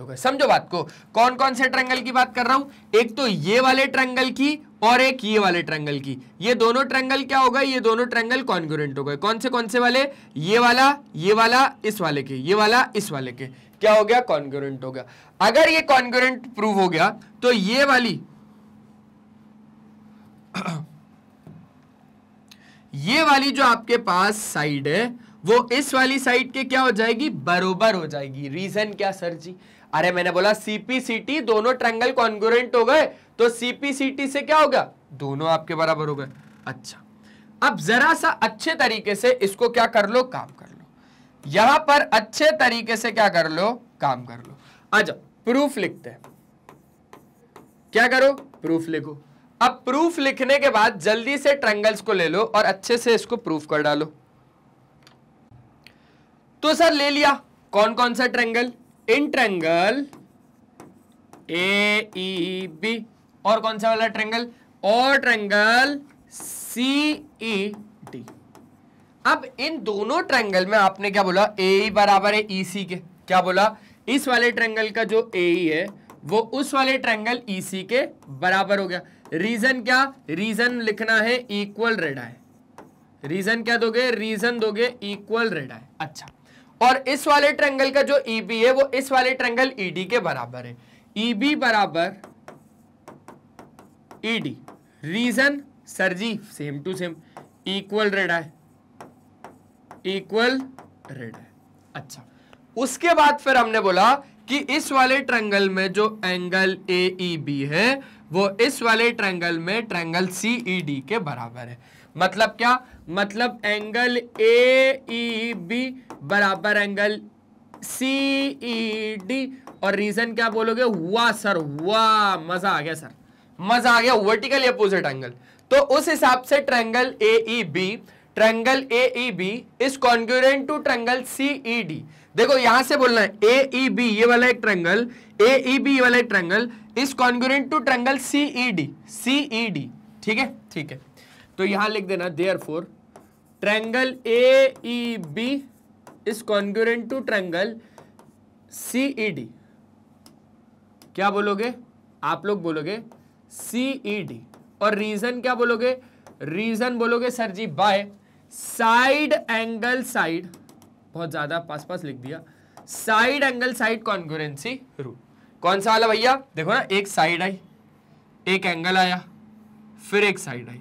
होगा समझो बात को कौन कौन से ट्रेंगल की बात कर रहा हूं एक तो ये वाले ट्रेंगल की और एक ये वाले ट्रेंगल की ये दोनों ट्रेंगल क्या होगा ये दोनों ट्रेंगल कॉन्ग्रेंट हो गए कौन से कौन से वाले ये वाला ये वाला इस वाले के ये वाला इस वाले के क्या हो गया कॉन्ग्रेंट हो गया अगर ये कॉन्ग्रेंट प्रूव हो गया तो ये वाली ये वाली जो आपके पास साइड है वो इस वाली साइड के क्या हो जाएगी बरोबर हो जाएगी रीजन क्या सर जी अरे मैंने बोला सीपीसीटी दोनों ट्रैंगल कॉन्ग्रेंट हो गए तो सीपीसीटी से क्या होगा दोनों आपके बराबर हो गए अच्छा अब जरा सा अच्छे तरीके से इसको क्या कर लो काम कर लो यहां पर अच्छे तरीके से क्या कर लो काम कर लो अच्छा प्रूफ लिखते हैं क्या करो प्रूफ लिखो अब प्रूफ लिखने के बाद जल्दी से ट्रेंगल्स को ले लो और अच्छे से इसको प्रूफ कर डालो तो सर ले लिया कौन कौन सा triangle in triangle A B और कौन सा वाला ट्रेंगल और ट्रेंगल सी डी अब इन दोनों ट्रेंगल में आपने क्या बोला ए e बराबर है ई e, सी के क्या बोला इस वाले ट्रेंगल का जो ए e है वो उस वाले ट्रेंगल ई के बराबर हो गया रीजन क्या रीजन लिखना है इक्वल रेडा है रीजन क्या दोगे रीजन दोगे इक्वल रेडा है अच्छा और इस वाले ट्रेंगल का जो ई बी है वो इस वाले ट्रेंगल ई के बराबर है ई बी बराबर E D reason sir ji same to same equal radii है इक्वल रेड है अच्छा उसके बाद फिर हमने बोला कि इस वाले ट्रेंगल में जो एंगल ए ई बी है वो इस वाले ट्रैंगल में ट्रेंगल सी ई डी के बराबर है मतलब क्या मतलब एंगल ए ई बी बराबर एंगल सी ई डी और रीजन क्या बोलोगे हुआ सर हुआ मजा आ गया सर मजा आ गया वर्टिकल अपोजिट एंगल तो उस हिसाब से triangle A B triangle A B is congruent to triangle C E D देखो यहां से बोलना है ए ई बी ये वाला एक ट्रैंगल ए ई बी ये वाला एक triangle is congruent to triangle C E D C E D ठीक है ठीक है तो यहां लिख देना therefore triangle A E B is congruent to triangle C E D क्या बोलोगे आप लोग बोलोगे सी ई डी और रीजन क्या बोलोगे रीजन बोलोगे sir ji by side angle side बहुत ज्यादा पास पास लिख दिया side angle side congruency rule कौन सा वाला भैया देखो ना एक साइड आई एक एंगल आया फिर एक साइड आई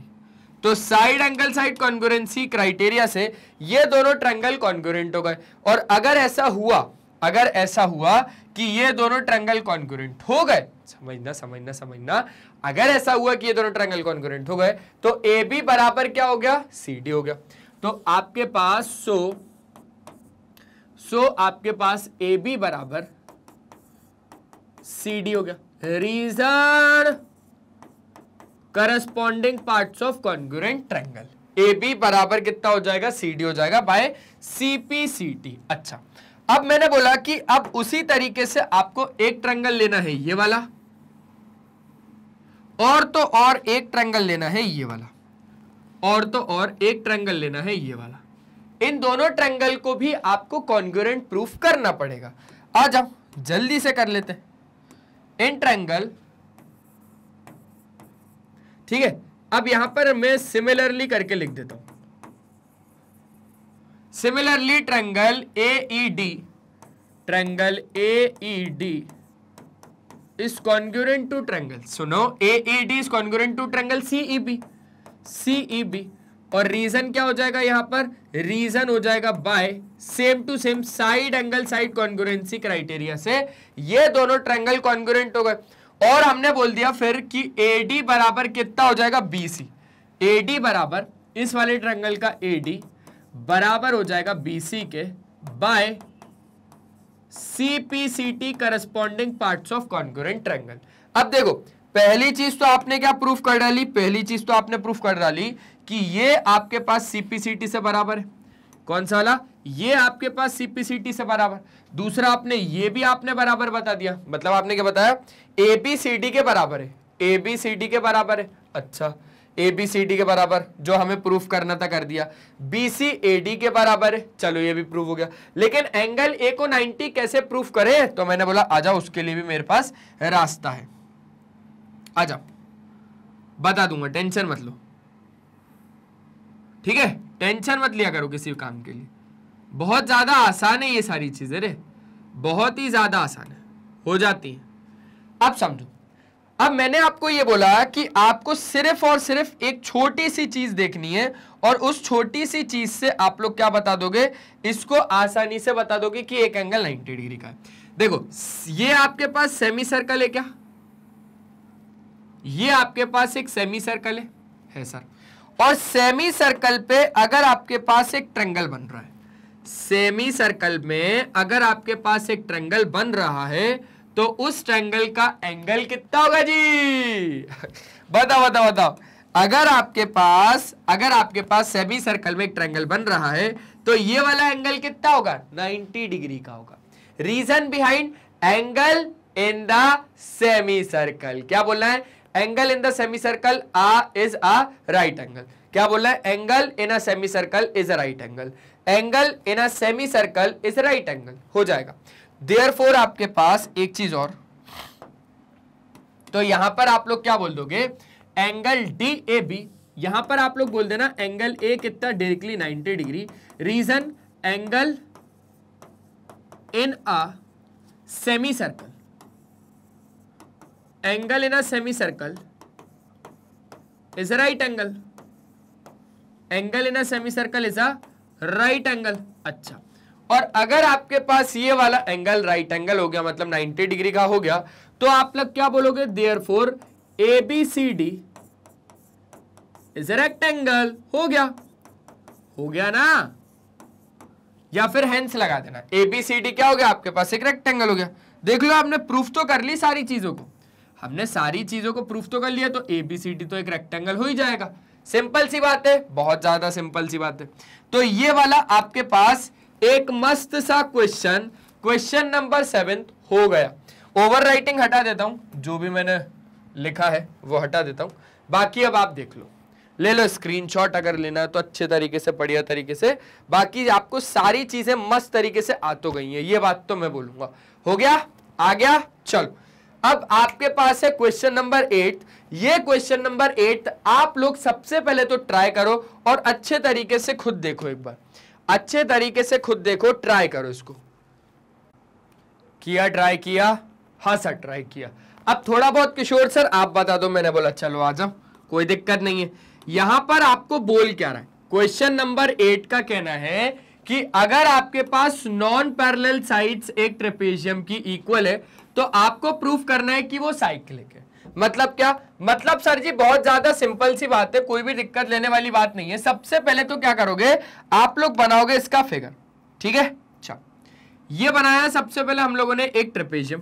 तो side angle side congruency criteria से ये दोनों ट्रेंगल कॉन्गोरेंट हो गए और अगर ऐसा हुआ अगर ऐसा हुआ कि ये दोनों ट्रैंगल कॉन्क्रेंट हो गए समझना समझना समझना अगर ऐसा हुआ कि ये दोनों ट्रैंगल कॉन्क्रेंट हो गए तो ए बी बराबर क्या हो गया सी डी हो गया तो आपके पास सो सो आपके पास ए बी बराबर सी डी हो गया reason corresponding part of congruent triangle A B बराबर कितना हो जाएगा सी डी हो जाएगा by C P C T अच्छा अब मैंने बोला कि अब उसी तरीके से आपको एक ट्रंगल लेना है ये वाला और तो और एक ट्रंगल लेना है ये वाला और तो और एक ट्रंगल लेना है ये वाला इन दोनों ट्रंगल को भी आपको कॉन्ग्रेंट प्रूफ करना पड़ेगा आ जाओ जल्दी से कर लेते हैं इन ट्रंगल ठीक है अब यहां पर मैं सिमिलरली करके लिख देता हूं similarly triangle A D triangle A D is congruent to triangle सुनो A D is congruent to triangle C E B C E B और रीजन क्या हो जाएगा यहां पर रीजन हो जाएगा by same to same side angle side congruency criteria से ये दोनों ट्रेंगल कॉन्ग्रुएंट हो गए और हमने बोल दिया फिर कि ए बराबर कितना हो जाएगा बी सी बराबर इस वाले ट्रैंगल का ए डी बराबर हो जाएगा बीसी के by C P C T corresponding part of congruent triangle अब देखो पहली चीज तो आपने क्या प्रूफ कर डाली पहली चीज तो आपने प्रूफ कर डाली कि ये आपके पास सीपीसीटी से बराबर है कौन सा वाला ये आपके पास सीपीसीटी से बराबर दूसरा आपने ये भी आपने बराबर बता दिया मतलब आपने क्या बताया एबीसीडी के बराबर है एबीसीडी के बराबर है अच्छा ए बी सी डी के बराबर जो हमें प्रूफ करना था कर दिया बी सी ए डी के बराबर है चलो ये भी प्रूफ हो गया लेकिन एंगल ए को 90 कैसे प्रूफ करें तो मैंने बोला आजा उसके लिए भी मेरे पास रास्ता है आजा बता दूंगा टेंशन मत लो ठीक है टेंशन मत लिया करो किसी काम के लिए बहुत ज़्यादा आसान है ये सारी चीज़ें रे बहुत ही ज़्यादा आसान है हो जाती है अब समझो अब मैंने आपको ये बोला कि आपको सिर्फ और सिर्फ एक छोटी सी चीज देखनी है और उस छोटी सी चीज से आप लोग क्या बता दोगे इसको आसानी से बता दोगे कि एक एंगल 90 डिग्री का है देखो ये आपके पास सेमी सर्कल है क्या ये आपके पास एक सेमी सर्कल है है सर और सेमी सर्कल पे अगर आपके पास एक ट्रेंगल बन रहा है सेमी सर्कल में अगर आपके पास एक ट्रेंगल बन रहा है तो उस ट्रैंगल का एंगल कितना होगा जी बताओ बताओ बताओ अगर आपके पास अगर आपके पास सेमी सर्कल में एक ट्रैंगल बन रहा है तो ये वाला एंगल कितना होगा 90 डिग्री का होगा reason behind angle in the semi circle क्या बोलना है angle in the semi circle uh is a right angle क्या बोलना है angle in a semi circle is a right angle angle in a semi circle is right angle हो जाएगा there आपके पास एक चीज और तो यहां पर आप लोग क्या बोल दोगे एंगल डी ए बी यहां पर आप लोग बोल देना एंगल ए कितना directly 90 degree reason angle in a semi circle angle in a semi circle is a right angle angle in a semi circle is a right angle अच्छा और अगर आपके पास ये वाला एंगल राइट एंगल हो गया मतलब 90 डिग्री का हो गया तो आप लोग क्या बोलोगे therefore A B C D is rectangle हो गया हो गया ना या फिर हैंस लगा देना ए बी सी डी क्या हो गया आपके पास एक रेक्टेंगल हो गया देख लो आपने प्रूफ तो कर ली सारी चीजों को हमने सारी चीजों को प्रूफ तो कर लिया तो ए बी सी डी तो एक रेक्टेंगल हो ही जाएगा सिंपल सी बात है बहुत ज्यादा सिंपल सी बात है तो ये वाला आपके पास एक मस्त सा क्वेश्चन क्वेश्चन नंबर सेवन हो गया ओवर राइटिंग हटा देता हूं जो भी मैंने लिखा है वो हटा देता हूं बाकी अब आप देख लो ले लो स्क्रीनशॉट अगर लेना है तो अच्छे तरीके से बढ़िया तरीके से बाकी आपको सारी चीजें मस्त तरीके से आ तो गई है ये बात तो मैं बोलूंगा हो गया आ गया चलो अब आपके पास है क्वेश्चन नंबर एट ये क्वेश्चन नंबर एट आप लोग सबसे पहले तो ट्राई करो और अच्छे तरीके से खुद देखो एक बार अच्छे तरीके से खुद देखो ट्राई करो इसको किया ट्राई किया हाँ सर ट्राई किया अब थोड़ा बहुत किशोर सर आप बता दो मैंने बोला चलो आ जाओ कोई दिक्कत नहीं है यहां पर आपको बोल क्या रहा है क्वेश्चन नंबर एट का कहना है कि अगर आपके पास नॉन पैरेलल साइड्स एक ट्रेपेजियम की इक्वल है तो आपको प्रूफ करना है कि वो साइक्लिक है मतलब क्या मतलब सर जी बहुत ज्यादा सिंपल सी बात है कोई भी दिक्कत लेने वाली बात नहीं है सबसे पहले तो क्या करोगे आप लोग बनाओगे इसका फिगर ठीक है अच्छा ये बनाया सबसे पहले हम लोगों ने एक ट्रपेजियम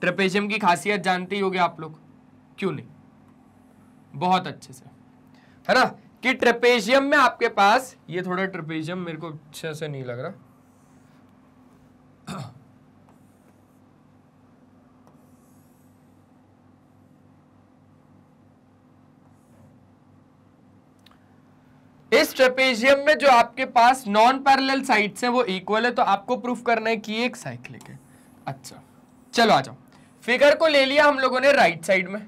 ट्रपेजियम की खासियत जानते ही होगे आप लोग क्यों नहीं बहुत अच्छे से है ना कि ट्रिपेजियम में आपके पास ये थोड़ा ट्रिपेजियम मेरे को अच्छे से नहीं लग रहा इस ट्रेपेजियम में जो आपके पास नॉन पैरेलल साइड्स हैं वो इक्वल है तो आपको प्रूफ करना है कि एक साइक्लिक है अच्छा चलो आ जाओ फिगर को ले लिया हम लोगों ने राइट साइड में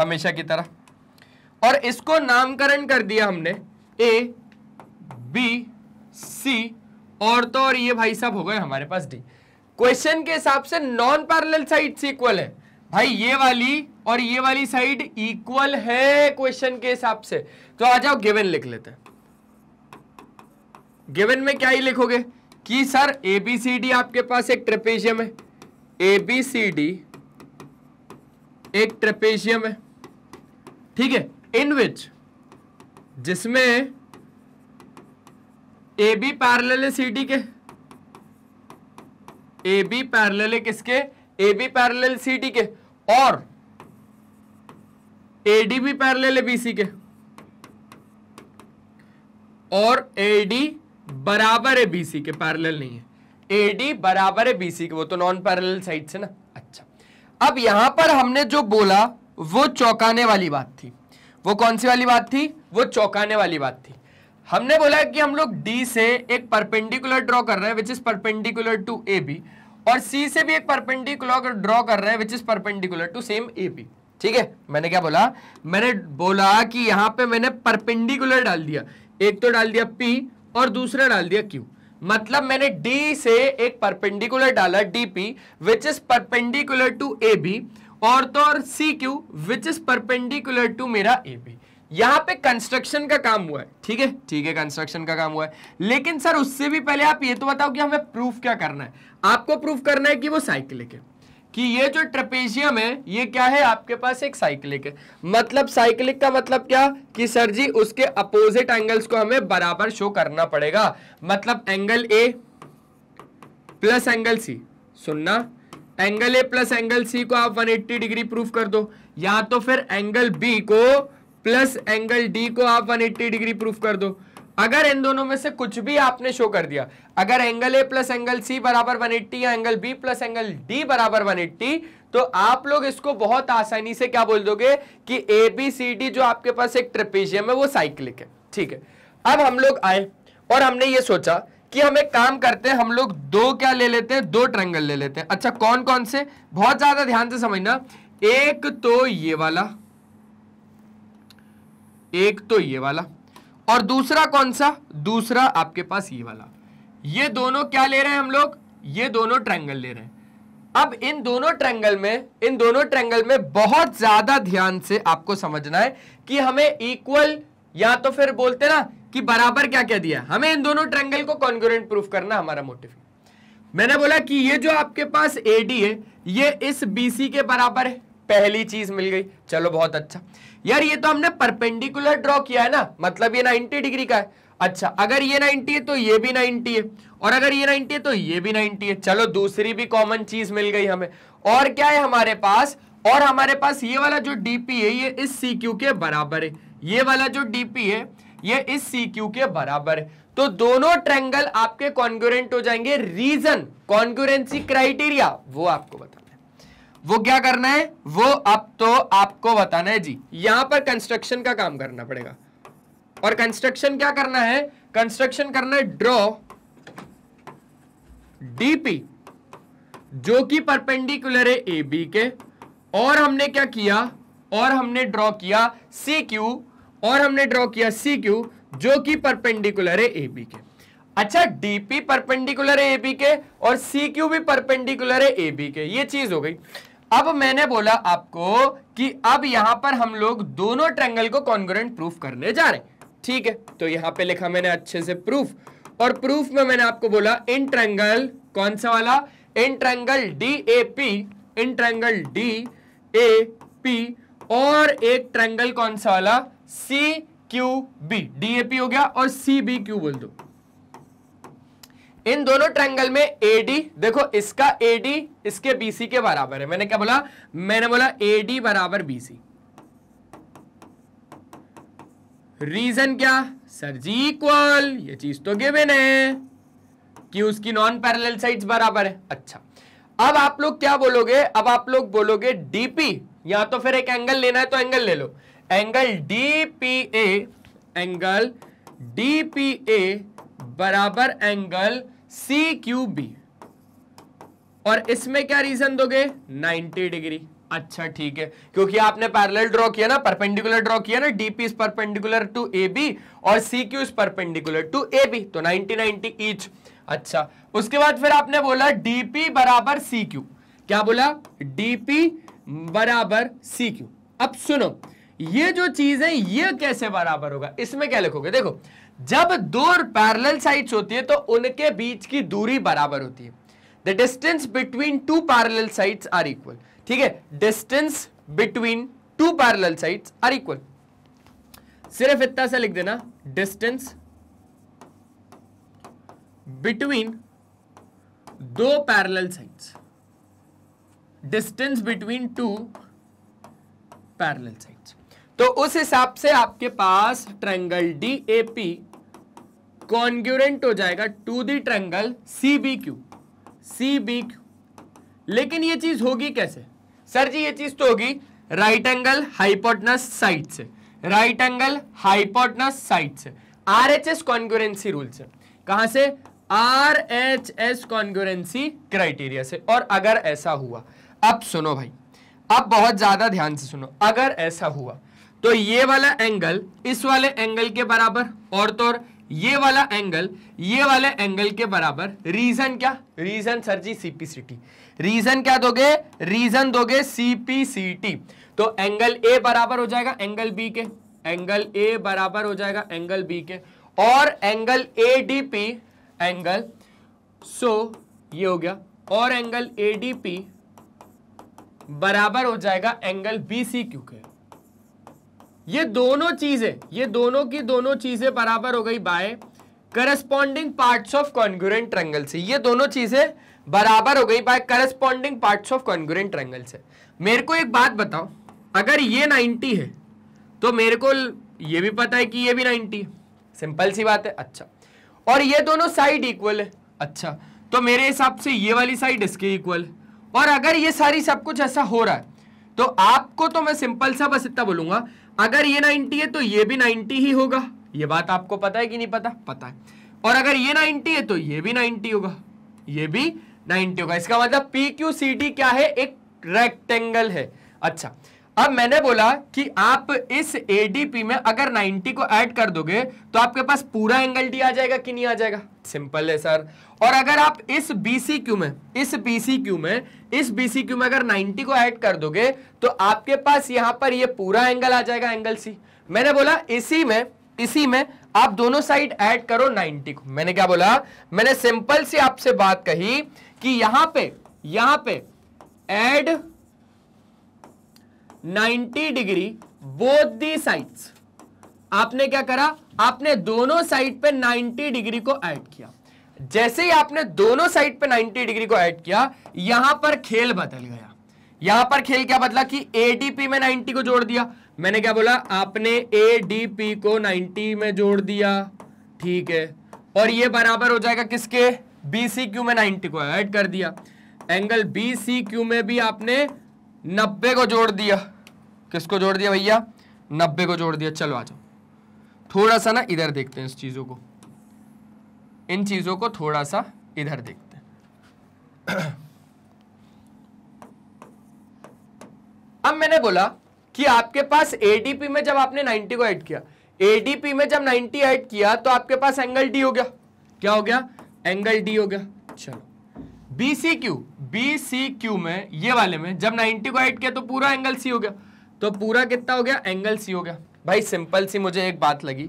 हमेशा की तरह और इसको नामकरण कर दिया हमने ए बी सी और तो और ये भाई साहब हो गए हमारे पास डी क्वेश्चन के हिसाब से नॉन पैरेलल साइड्स इक्वल है भाई ये वाली और ये वाली साइड इक्वल है क्वेश्चन के हिसाब से तो आ जाओ गिवन लिख लेते हैं गिवन में क्या ही लिखोगे कि sir A B C D आपके पास एक ट्रेपेशियम है ए बी सी डी एक ट्रेपेशियम है ठीक है इन विच जिसमें ए बी पैरल है सी डी के ए बी पैरल है किसके A B parallel C D के और ए डी भी पैरल है बी सी के और ए डी बराबर है बीसी के पैरेलल नहीं है एडी बराबर है बीसी के वो तो नॉन पैरेलल साइड से ना अच्छा अब यहां पर हमने जो बोला वो चौंकाने वाली बात थी वो कौन सी वाली बात थी वो चौंकाने वाली बात थी हमने बोला कि हम लोग डी से एक परपेंडिकुलर ड्रॉ कर रहे हैं which is perpendicular to A B और सी से भी एक परपेंडिकुलर ड्रॉ कर रहे हैं which is perpendicular to same A B ठीक है मैंने क्या बोला मैंने बोला कि यहां पे मैंने परपेंडिकुलर डाल दिया एक तो डाल दिया पी और दूसरा डाल दिया क्यू मतलब मैंने डी से एक परपेंडिकुलर डाला P which is perpendicular to A B और तो और C Q which is perpendicular to मेरा ए बी यहां पे कंस्ट्रक्शन का काम हुआ है ठीक है ठीक है कंस्ट्रक्शन का काम हुआ है लेकिन सर उससे भी पहले आप ये तो बताओ कि हमें प्रूफ क्या करना है आपको प्रूफ करना है कि वो साइकिल है कि ये जो ट्रपेजियम है ये क्या है आपके पास एक साइक्लिक है मतलब साइक्लिक का मतलब क्या कि सर जी उसके अपोजिट एंगल्स को हमें बराबर शो करना पड़ेगा मतलब angle A plus angle C सुनना angle A plus angle C को आप 180 डिग्री प्रूफ कर दो या तो फिर एंगल बी को प्लस एंगल डी को आप 180 डिग्री प्रूफ कर दो अगर इन दोनों में से कुछ भी आपने शो कर दिया अगर angle A plus angle C बराबर 180 या angle B plus angle D बराबर 180 तो आप लोग इसको बहुत आसानी से क्या बोल दोगे कि ए बी सी डी जो आपके पास एक ट्रपेजियम है वो साइक्लिक है ठीक है अब हम लोग आए और हमने ये सोचा कि हम एक काम करते हैं हम लोग दो क्या ले लेते हैं दो ट्रैंगल ले लेते हैं अच्छा कौन कौन से बहुत ज्यादा ध्यान से समझना एक तो ये वाला एक तो ये वाला और दूसरा कौन सा दूसरा आपके पास ये वाला ये दोनों क्या ले रहे हैं हम लोग ये दोनों ट्रैंगल ले रहे हैं अब इन दोनों ट्रैंगल में इन दोनों ट्रैंगल में बहुत ज्यादा ध्यान से आपको समझना है कि हमें इक्वल या तो फिर बोलते ना कि बराबर क्या क्या दिया हमें इन दोनों ट्रैंगल को कॉन्ग्रेंट प्रूफ करना हमारा मोटिव है मैंने बोला कि ये जो आपके पास एडी है ये इस बीसी के बराबर है पहली चीज मिल गई चलो बहुत अच्छा यार ये तो हमने परपेंडिकुलर ड्रॉ किया है ना मतलब ये 90 डिग्री का है अच्छा अगर ये 90 है तो ये भी 90 है और अगर ये 90 है तो ये भी 90 है चलो दूसरी भी कॉमन चीज मिल गई हमें और क्या है हमारे पास और हमारे पास ये वाला जो डीपी है ये इस सी के बराबर है ये वाला जो डीपी है ये इस सी के बराबर है तो दोनों ट्रेंगल आपके कॉन्ग्यूरेंट हो जाएंगे रीजन कॉन्ग्यूरेंसी क्राइटेरिया वो आपको बता वो क्या करना है वो अब तो आपको बताना है जी यहां पर कंस्ट्रक्शन का काम करना पड़ेगा और कंस्ट्रक्शन क्या करना है कंस्ट्रक्शन करना है ड्रॉ डीपी जो कि परपेंडिकुलर है ए बी के और हमने क्या किया और हमने ड्रॉ किया सी क्यू और हमने ड्रॉ किया सी क्यू जो कि परपेंडिकुलर है ए बी के अच्छा डीपी परपेंडिकुलर है ए बी के और सी क्यू भी परपेंडिकुलर है ए बी के ये चीज हो गई अब मैंने बोला आपको कि अब यहां पर हम लोग दोनों ट्रैंगल को कॉन्ग्रेंट प्रूफ करने जा रहे हैं ठीक है तो यहां पे लिखा मैंने अच्छे से प्रूफ और प्रूफ में मैंने आपको बोला इन ट्रेंगल कौन सा वाला in triangle D A P in triangle D A P और एक ट्रैंगल कौन सा वाला C Q B D A P हो गया और सी बी क्यू बोल दो इन दोनों ट्रैंगल में एडी देखो इसका एडी इसके सी के बराबर है मैंने क्या बोला मैंने बोला एडी बराबर बीसी रीजन क्या सर जी इक्वल ये चीज तो गिवन है कि उसकी नॉन पैरेलल साइड्स बराबर है अच्छा अब आप लोग क्या बोलोगे अब आप लोग बोलोगे डीपी या तो फिर एक एंगल लेना है तो एंगल ले लो एंगल डीपीए एंगल ए बराबर एंगल सी क्यू बी और इसमें क्या रीजन दोगे 90 डिग्री अच्छा ठीक है क्योंकि आपने पैरेलल ड्रॉ किया ना परपेंडिकुलर ड्रॉ किया ना DP perpendicular to A B और C Q is perpendicular to A B तो 90 90 ईच अच्छा उसके बाद फिर आपने बोला डीपी बराबर सी क्यू क्या बोला डीपी बराबर सी क्यू अब सुनो ये जो चीज है ये कैसे बराबर होगा इसमें क्या लिखोगे देखो जब दो पैरेलल साइड्स होती है तो उनके बीच की दूरी बराबर होती है the distance between two parallel sides are equal ठीक है distance between two parallel sides are equal सिर्फ इतना सा लिख देना डिस्टेंस बिटवीन दो parallel sides distance between two parallel side तो उस हिसाब से आपके पास triangle D A P congruent हो जाएगा to the triangle C B Q C B Q लेकिन ये चीज होगी कैसे सर जी ये चीज तो होगी राइट एंगल हाइपोटनस साइड से राइट एंगल हाइपोटनस साइड से R H S congruency rule से कहां से R H S congruency criteria से और अगर ऐसा हुआ अब सुनो भाई अब बहुत ज्यादा ध्यान से सुनो अगर ऐसा हुआ तो ये वाला एंगल इस वाले एंगल के बराबर और तो और ये वाला एंगल ये वाले एंगल के बराबर रीजन क्या reason sir ji CPCT reason क्या दोगे रीजन दोगे सीपीसीटी तो एंगल ए बराबर हो जाएगा एंगल बी के एंगल ए बराबर हो जाएगा एंगल बी के और angle A D P angle so ये हो गया और एंगल ए डी पी बराबर हो जाएगा एंगल बी सी क्यू के ये दोनों चीजें ये दोनों की दोनों चीजें बराबर हो गई by corresponding part of congruent triangle से ये दोनों चीजें बराबर हो गई by corresponding part of congruent triangle से मेरे को एक बात बताओ अगर ये 90 है तो मेरे को ये भी पता है कि ये भी 90 सिंपल सी बात है अच्छा और ये दोनों साइड इक्वल है अच्छा तो मेरे हिसाब से ये वाली साइड इसके इक्वल और अगर ये सारी सब कुछ ऐसा हो रहा है तो आपको तो मैं सिंपल सा बस इतना बोलूंगा अगर ये 90 है तो ये भी 90 ही होगा ये बात आपको पता है कि नहीं पता पता है और अगर ये 90 है तो ये भी 90 होगा ये भी 90 होगा इसका मतलब पी क्यू सी डी क्या है एक रेक्टेंगल है अच्छा अब मैंने बोला कि आप इस एडीपी में अगर 90 को ऐड कर दोगे तो आपके पास पूरा एंगल डी आ जाएगा कि नहीं आ जाएगा सिंपल है सर और अगर आप इस बीसीक्यू में इस बीसीक्यू में इस बीसीक्यू में अगर 90 को ऐड कर दोगे तो आपके पास यहां पर ये पूरा एंगल आ जाएगा एंगल सी मैंने बोला इसी में इसी में आप दोनों साइड ऐड करो 90 को मैंने क्या बोला मैंने सिंपल सी आपसे बात कही कि यहां पे यहां पे add 90 degree both the sides आपने क्या करा आपने दोनों साइड पे 90 डिग्री को ऐड किया जैसे ही आपने दोनों साइड पे 90 डिग्री को ऐड किया यहां पर खेल बदल गया यहां पर खेल क्या बदला कि एडीपी में 90 को जोड़ दिया मैंने क्या बोला आपने एडीपी को 90 में जोड़ दिया ठीक है और ये बराबर हो जाएगा किसके बीसीक्यू में 90 को ऐड कर दिया एंगल क्यू में भी आपने नब्बे को जोड़ दिया किसको जोड़ दिया भैया नब्बे को जोड़ दिया चलो आ जाओ थोड़ा सा ना इधर देखते हैं इस चीज़ों को इन चीज़ों को थोड़ा सा इधर देखते हैं अब मैंने बोला कि आपके पास एडीपी में जब आपने 90 को ऐड किया एडीपी में जब 90 ऐड किया तो आपके पास एंगल डी हो गया क्या हो गया एंगल डी हो गया चलो बीसीक्यू बीसीक्यू में ये वाले में जब 90 को ऐड किया तो पूरा एंगल सी हो गया तो पूरा कितना हो गया एंगल सी हो गया भाई सिंपल सी मुझे एक बात लगी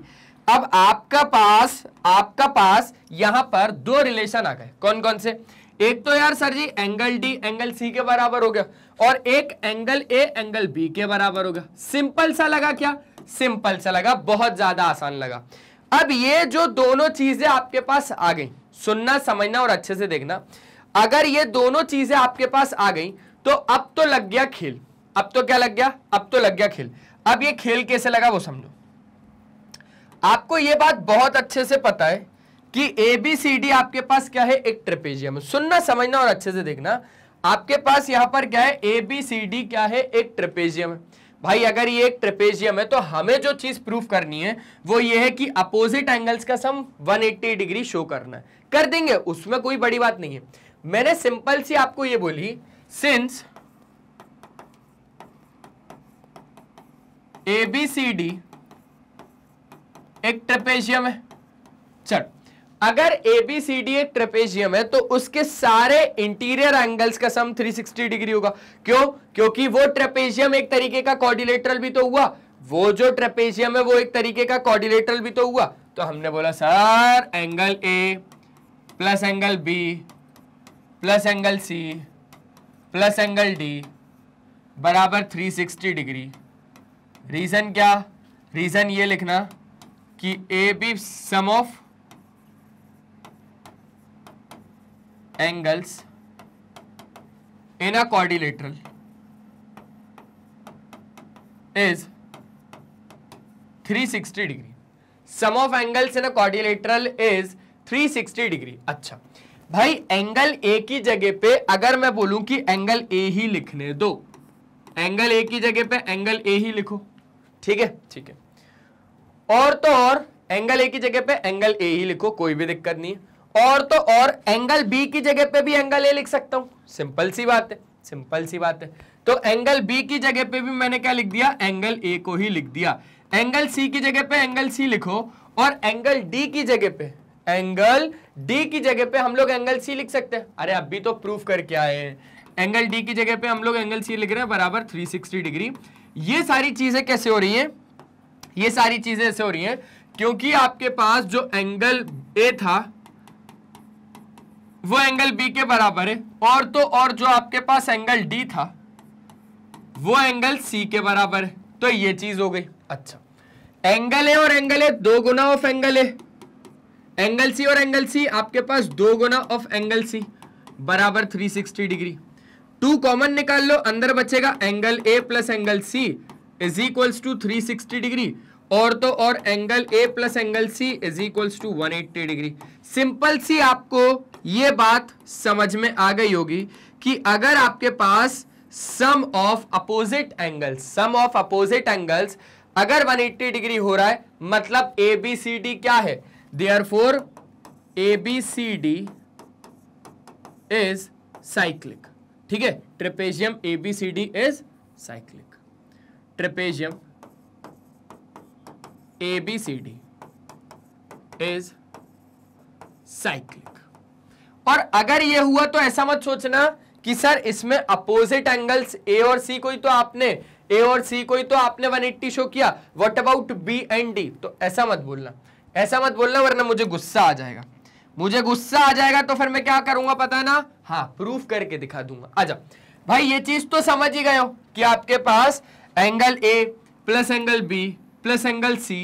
अब आपका पास आपका पास यहां पर दो रिलेशन आ गए कौन कौन से एक तो यार sir ji angle D angle C के बराबर हो गया और एक एंगल ए एंगल बी के बराबर हो गया सिंपल सा लगा क्या सिंपल सा लगा बहुत ज्यादा आसान लगा अब ये जो दोनों चीजें आपके पास आ गई सुनना समझना और अच्छे से देखना अगर ये दोनों चीजें आपके पास आ गई तो अब तो लग गया खेल अब तो क्या लग गया अब तो लग गया खेल अब ये खेल कैसे लगा वो समझो आपको यह बात बहुत अच्छे से पता है कि ए बी सी डी आपके पास क्या है एक ट्रेपेजियम सुनना समझना और अच्छे से देखना आपके पास यहां पर क्या है ए बी सी डी क्या है एक ट्रेपेजियम भाई अगर ये एक ट्रेपेजियम है तो हमें जो चीज प्रूफ करनी है वो ये है कि अपोजिट एंगल्स का सम 180 डिग्री शो करना है कर देंगे उसमें कोई बड़ी बात नहीं है मैंने सिंपल सी आपको ये बोली since A B C D एक ट्रेपेजियम है चल अगर एबीसीडी एक ट्रेपेजियम है तो उसके सारे इंटीरियर एंगल्स का सम 360 डिग्री होगा क्यों क्योंकि वो ट्रेपेजियम एक तरीके का कॉर्डिलेटरल भी तो हुआ वो जो ट्रेपेजियम है वो एक तरीके का कॉर्डिलेटरल भी तो हुआ तो हमने बोला sir angle A plus angle B plus angle C plus angle D बराबर 360 डिग्री रीजन क्या रीजन ये लिखना कि A B sum of angles in a quadrilateral is 360 degree sum of angles in a quadrilateral is 360 degree अच्छा भाई angle A की जगह पे अगर मैं बोलूं कि एंगल ए ही लिखने दो एंगल ए की जगह पे एंगल ए ही लिखो ठीक है ठीक है और तो और एंगल ए की जगह पे एंगल ए ही लिखो कोई भी दिक्कत नहीं और तो और एंगल बी की जगह पे भी एंगल ए लिख सकता हूं सिंपल सी बात है सिंपल सी बात है तो एंगल बी की जगह पे भी मैंने क्या लिख दिया एंगल ए को ही लिख दिया एंगल सी की जगह पे एंगल सी लिखो और एंगल डी की जगह पे एंगल डी की जगह पे हम लोग एंगल सी लिख सकते हैं अरे अभी तो प्रूफ करके आए हैं एंगल डी की जगह पे हम लोग एंगल सी लिख रहे हैं बराबर 360 डिग्री ये सारी चीजें कैसे हो रही हैं ये सारी चीजें ऐसे हो रही हैं क्योंकि आपके पास जो एंगल ए था वो एंगल बी के बराबर है और तो और जो आपके पास एंगल डी था वो एंगल सी के बराबर है तो ये चीज हो गई अच्छा एंगल ए और एंगल ए दो गुना of angle A angle C और एंगल सी आपके पास दो गुना ऑफ एंगल सी बराबर 360 डिग्री टू कॉमन निकाल लो अंदर बचेगा angle A plus angle C is equals to 360 degree और तो और angle A plus angle C is equals to 180 degree simple सी आपको ये बात समझ में आ गई होगी कि अगर आपके पास sum of opposite angles sum of opposite angles अगर 180 डिग्री हो रहा है मतलब ए बी सी डी क्या है therefore A B C D is cyclic ठीक है trapezium A B C D is cyclic trapezium A B C D is cyclic और अगर ये हुआ तो ऐसा मत सोचना कि सर इसमें अपोजिट एंगल्स ए और सी कोई तो आपने ए और सी कोई तो आपने 180 शो किया what about B and D तो ऐसा मत बोलना ऐसा मत बोलना वरना मुझे गुस्सा आ जाएगा मुझे गुस्सा आ जाएगा तो फिर मैं क्या करूंगा पता ना हाँ प्रूफ करके दिखा दूंगा आजा भाई ये चीज तो समझ ही गए हो कि आपके पास angle A plus angle B plus angle C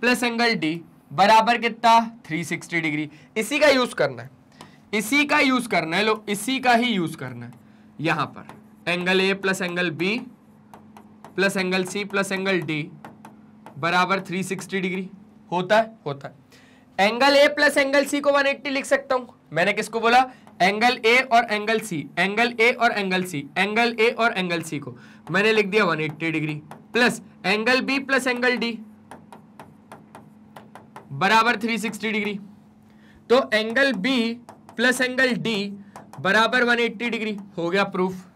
plus angle D बराबर कितना 360 डिग्री इसी का यूज करना है इसी का यूज करना है लो इसी का ही यूज करना है यहां पर angle A plus angle B plus angle C plus angle D बराबर 360 डिग्री होता है होता है angle A plus angle C को 180 लिख सकता हूं मैंने किसको बोला एंगल ए और एंगल सी एंगल ए और एंगल सी एंगल ए और एंगल सी को मैंने लिख दिया 180 degree plus angle B plus angle D बराबर 360 डिग्री तो angle B plus angle D बराबर 180 डिग्री हो गया प्रूफ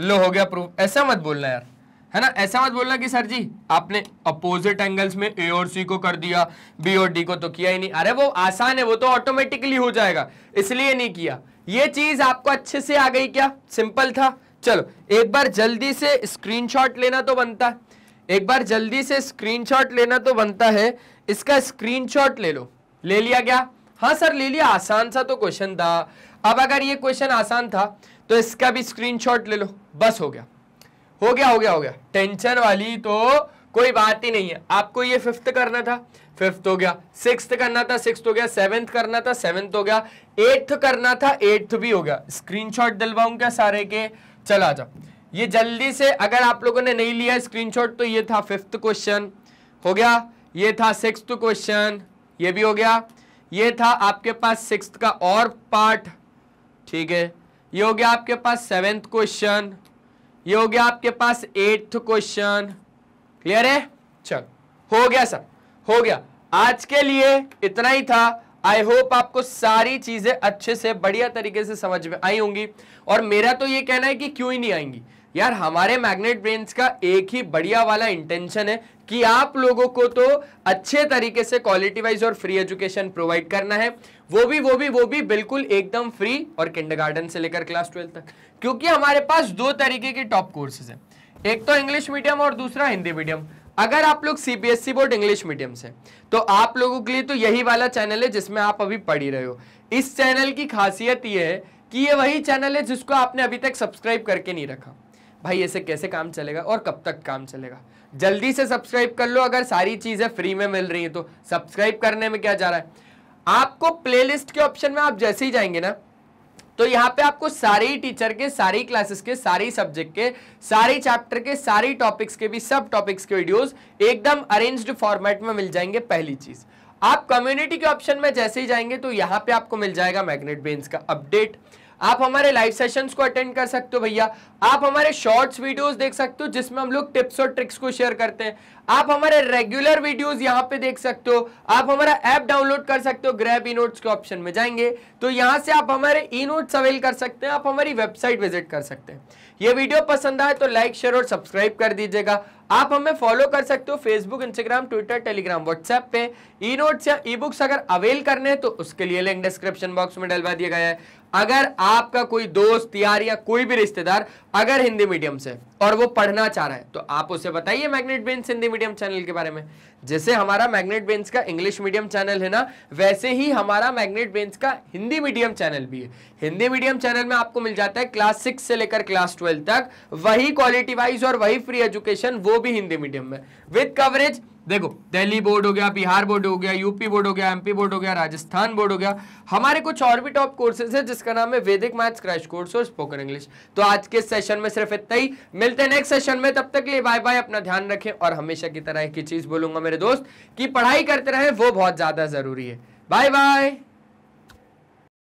लो हो गया प्रूफ ऐसा मत बोलना यार है ना ऐसा मत बोलना कि सर जी आपने अपोजिट एंगल्स में ए और सी को कर दिया बी और डी को तो किया ही नहीं अरे वो आसान है वो तो ऑटोमेटिकली हो जाएगा इसलिए नहीं किया ये चीज आपको अच्छे से आ गई क्या सिंपल था चलो एक बार जल्दी से स्क्रीनशॉट लेना तो बनता है एक बार जल्दी से स्क्रीनशॉट लेना तो बनता है इसका स्क्रीनशॉट ले लो ले लिया गया हाँ सर ले लिया आसान सा तो क्वेश्चन था अब अगर ये क्वेश्चन आसान था तो इसका भी स्क्रीनशॉट ले लो बस हो गया हो गया हो गया हो गया टेंशन वाली तो कोई बात ही नहीं है आपको ये फिफ्थ करना था फिफ्थ हो गया सिक्स करना था सिक्स हो गया सेवेंथ करना था सेवेंथ हो गया एट्थ करना था एट्थ भी हो गया स्क्रीनशॉट दिलवाऊं क्या सारे के चला आ जाओ ये जल्दी से अगर आप लोगों ने नहीं लिया स्क्रीनशॉट तो ये था फिफ्थ क्वेश्चन हो गया ये था सिक्स क्वेश्चन ये भी हो गया ये था आपके पास सिक्स का और पार्ट ठीक है ये हो गया आपके पास सेवेंथ क्वेश्चन ये हो गया आपके पास एट्थ क्वेश्चन क्लियर है चल हो गया सर हो गया आज के लिए इतना ही था आई होप आपको सारी चीजें अच्छे से बढ़िया तरीके से समझ में आई होंगी और मेरा तो ये कहना है कि क्यों ही नहीं आएंगी यार हमारे मैग्नेट ब्रेन्स का एक ही बढ़िया वाला इंटेंशन है कि आप लोगों को तो अच्छे तरीके से क्वालिटी वाइज और फ्री एजुकेशन प्रोवाइड करना है वो भी वो भी वो भी बिल्कुल एकदम फ्री और किंडरगार्टन से लेकर क्लास ट्वेल्व तक क्योंकि हमारे पास दो तरीके के टॉप कोर्सेज हैं एक तो इंग्लिश मीडियम और दूसरा हिंदी मीडियम अगर आप लोग CBSE e board English medium से तो आप लोगों के लिए तो यही वाला चैनल है जिसमें आप अभी पढ़ी रहे हो इस चैनल की खासियत यह है कि ये वही चैनल है जिसको आपने अभी तक सब्सक्राइब करके नहीं रखा भाई ऐसे कैसे काम चलेगा और कब तक काम चलेगा जल्दी से सब्सक्राइब कर लो अगर सारी चीज़ें फ्री में मिल रही है तो सब्सक्राइब करने में क्या जा रहा है आपको प्लेलिस्ट के ऑप्शन में आप जैसे ही जाएंगे ना तो यहाँ पे आपको सारे टीचर के सारी क्लासेस के सारी सब्जेक्ट के सारे चैप्टर के सारी टॉपिक्स के भी सब टॉपिक्स के वीडियोस एकदम अरेंज्ड फॉर्मेट में मिल जाएंगे पहली चीज आप कम्युनिटी के ऑप्शन में जैसे ही जाएंगे तो यहाँ पे आपको मिल जाएगा मैग्नेट बेन्स का अपडेट आप हमारे लाइव सेशंस को अटेंड कर सकते हो भैया आप हमारे शॉर्ट्स वीडियोस देख सकते हो जिसमें हम लोग टिप्स और ट्रिक्स को शेयर करते हैं आप हमारे रेगुलर वीडियोस यहाँ पे देख सकते हो आप हमारा ऐप डाउनलोड कर सकते हो ग्रैप ई नोट्स के ऑप्शन में जाएंगे तो यहाँ से आप हमारे ई नोट्स अवेल कर सकते हैं आप हमारी वेबसाइट विजिट कर सकते हैं ये वीडियो पसंद आए तो लाइक शेयर और सब्सक्राइब कर दीजिएगा आप हमें फॉलो कर सकते हो Facebook Instagram Twitter Telegram WhatsApp पे ई नोट्स या ई बुक्स अगर अवेल करने हैं तो उसके लिए लिंक डिस्क्रिप्शन बॉक्स में डलवा दिया गया है अगर आपका कोई दोस्त यार या कोई भी रिश्तेदार अगर हिंदी मीडियम से और वो पढ़ना चाह रहा है तो आप उसे बताइए magnet brains Hindi medium channel के बारे में जैसे हमारा मैग्नेट बेंस का इंग्लिश मीडियम चैनल है ना वैसे ही हमारा मैग्नेट बेंस का हिंदी मीडियम चैनल भी है हिंदी मीडियम चैनल में आपको मिल जाता है क्लास सिक्स से लेकर क्लास ट्वेल्व तक वही क्वालिटी वाइज और वही फ्री एजुकेशन वो भी हिंदी मीडियम में विद कवरेज देखो दिल्ली बोर्ड हो गया बिहार बोर्ड हो गया यूपी बोर्ड हो गया एमपी बोर्ड हो गया राजस्थान बोर्ड हो गया हमारे कुछ और भी टॉप कोर्सेज है जिसका नाम है वैदिक मैथ्स क्रैश कोर्स और स्पोकन इंग्लिश तो आज के सेशन में सिर्फ इतना ही मिलते हैं नेक्स्ट सेशन में तब तक लिए बाय बाय अपना ध्यान रखें और हमेशा की तरह एक ही चीज बोलूंगा मेरे दोस्त की पढ़ाई करते रहे वो बहुत ज्यादा जरूरी है बाय बाय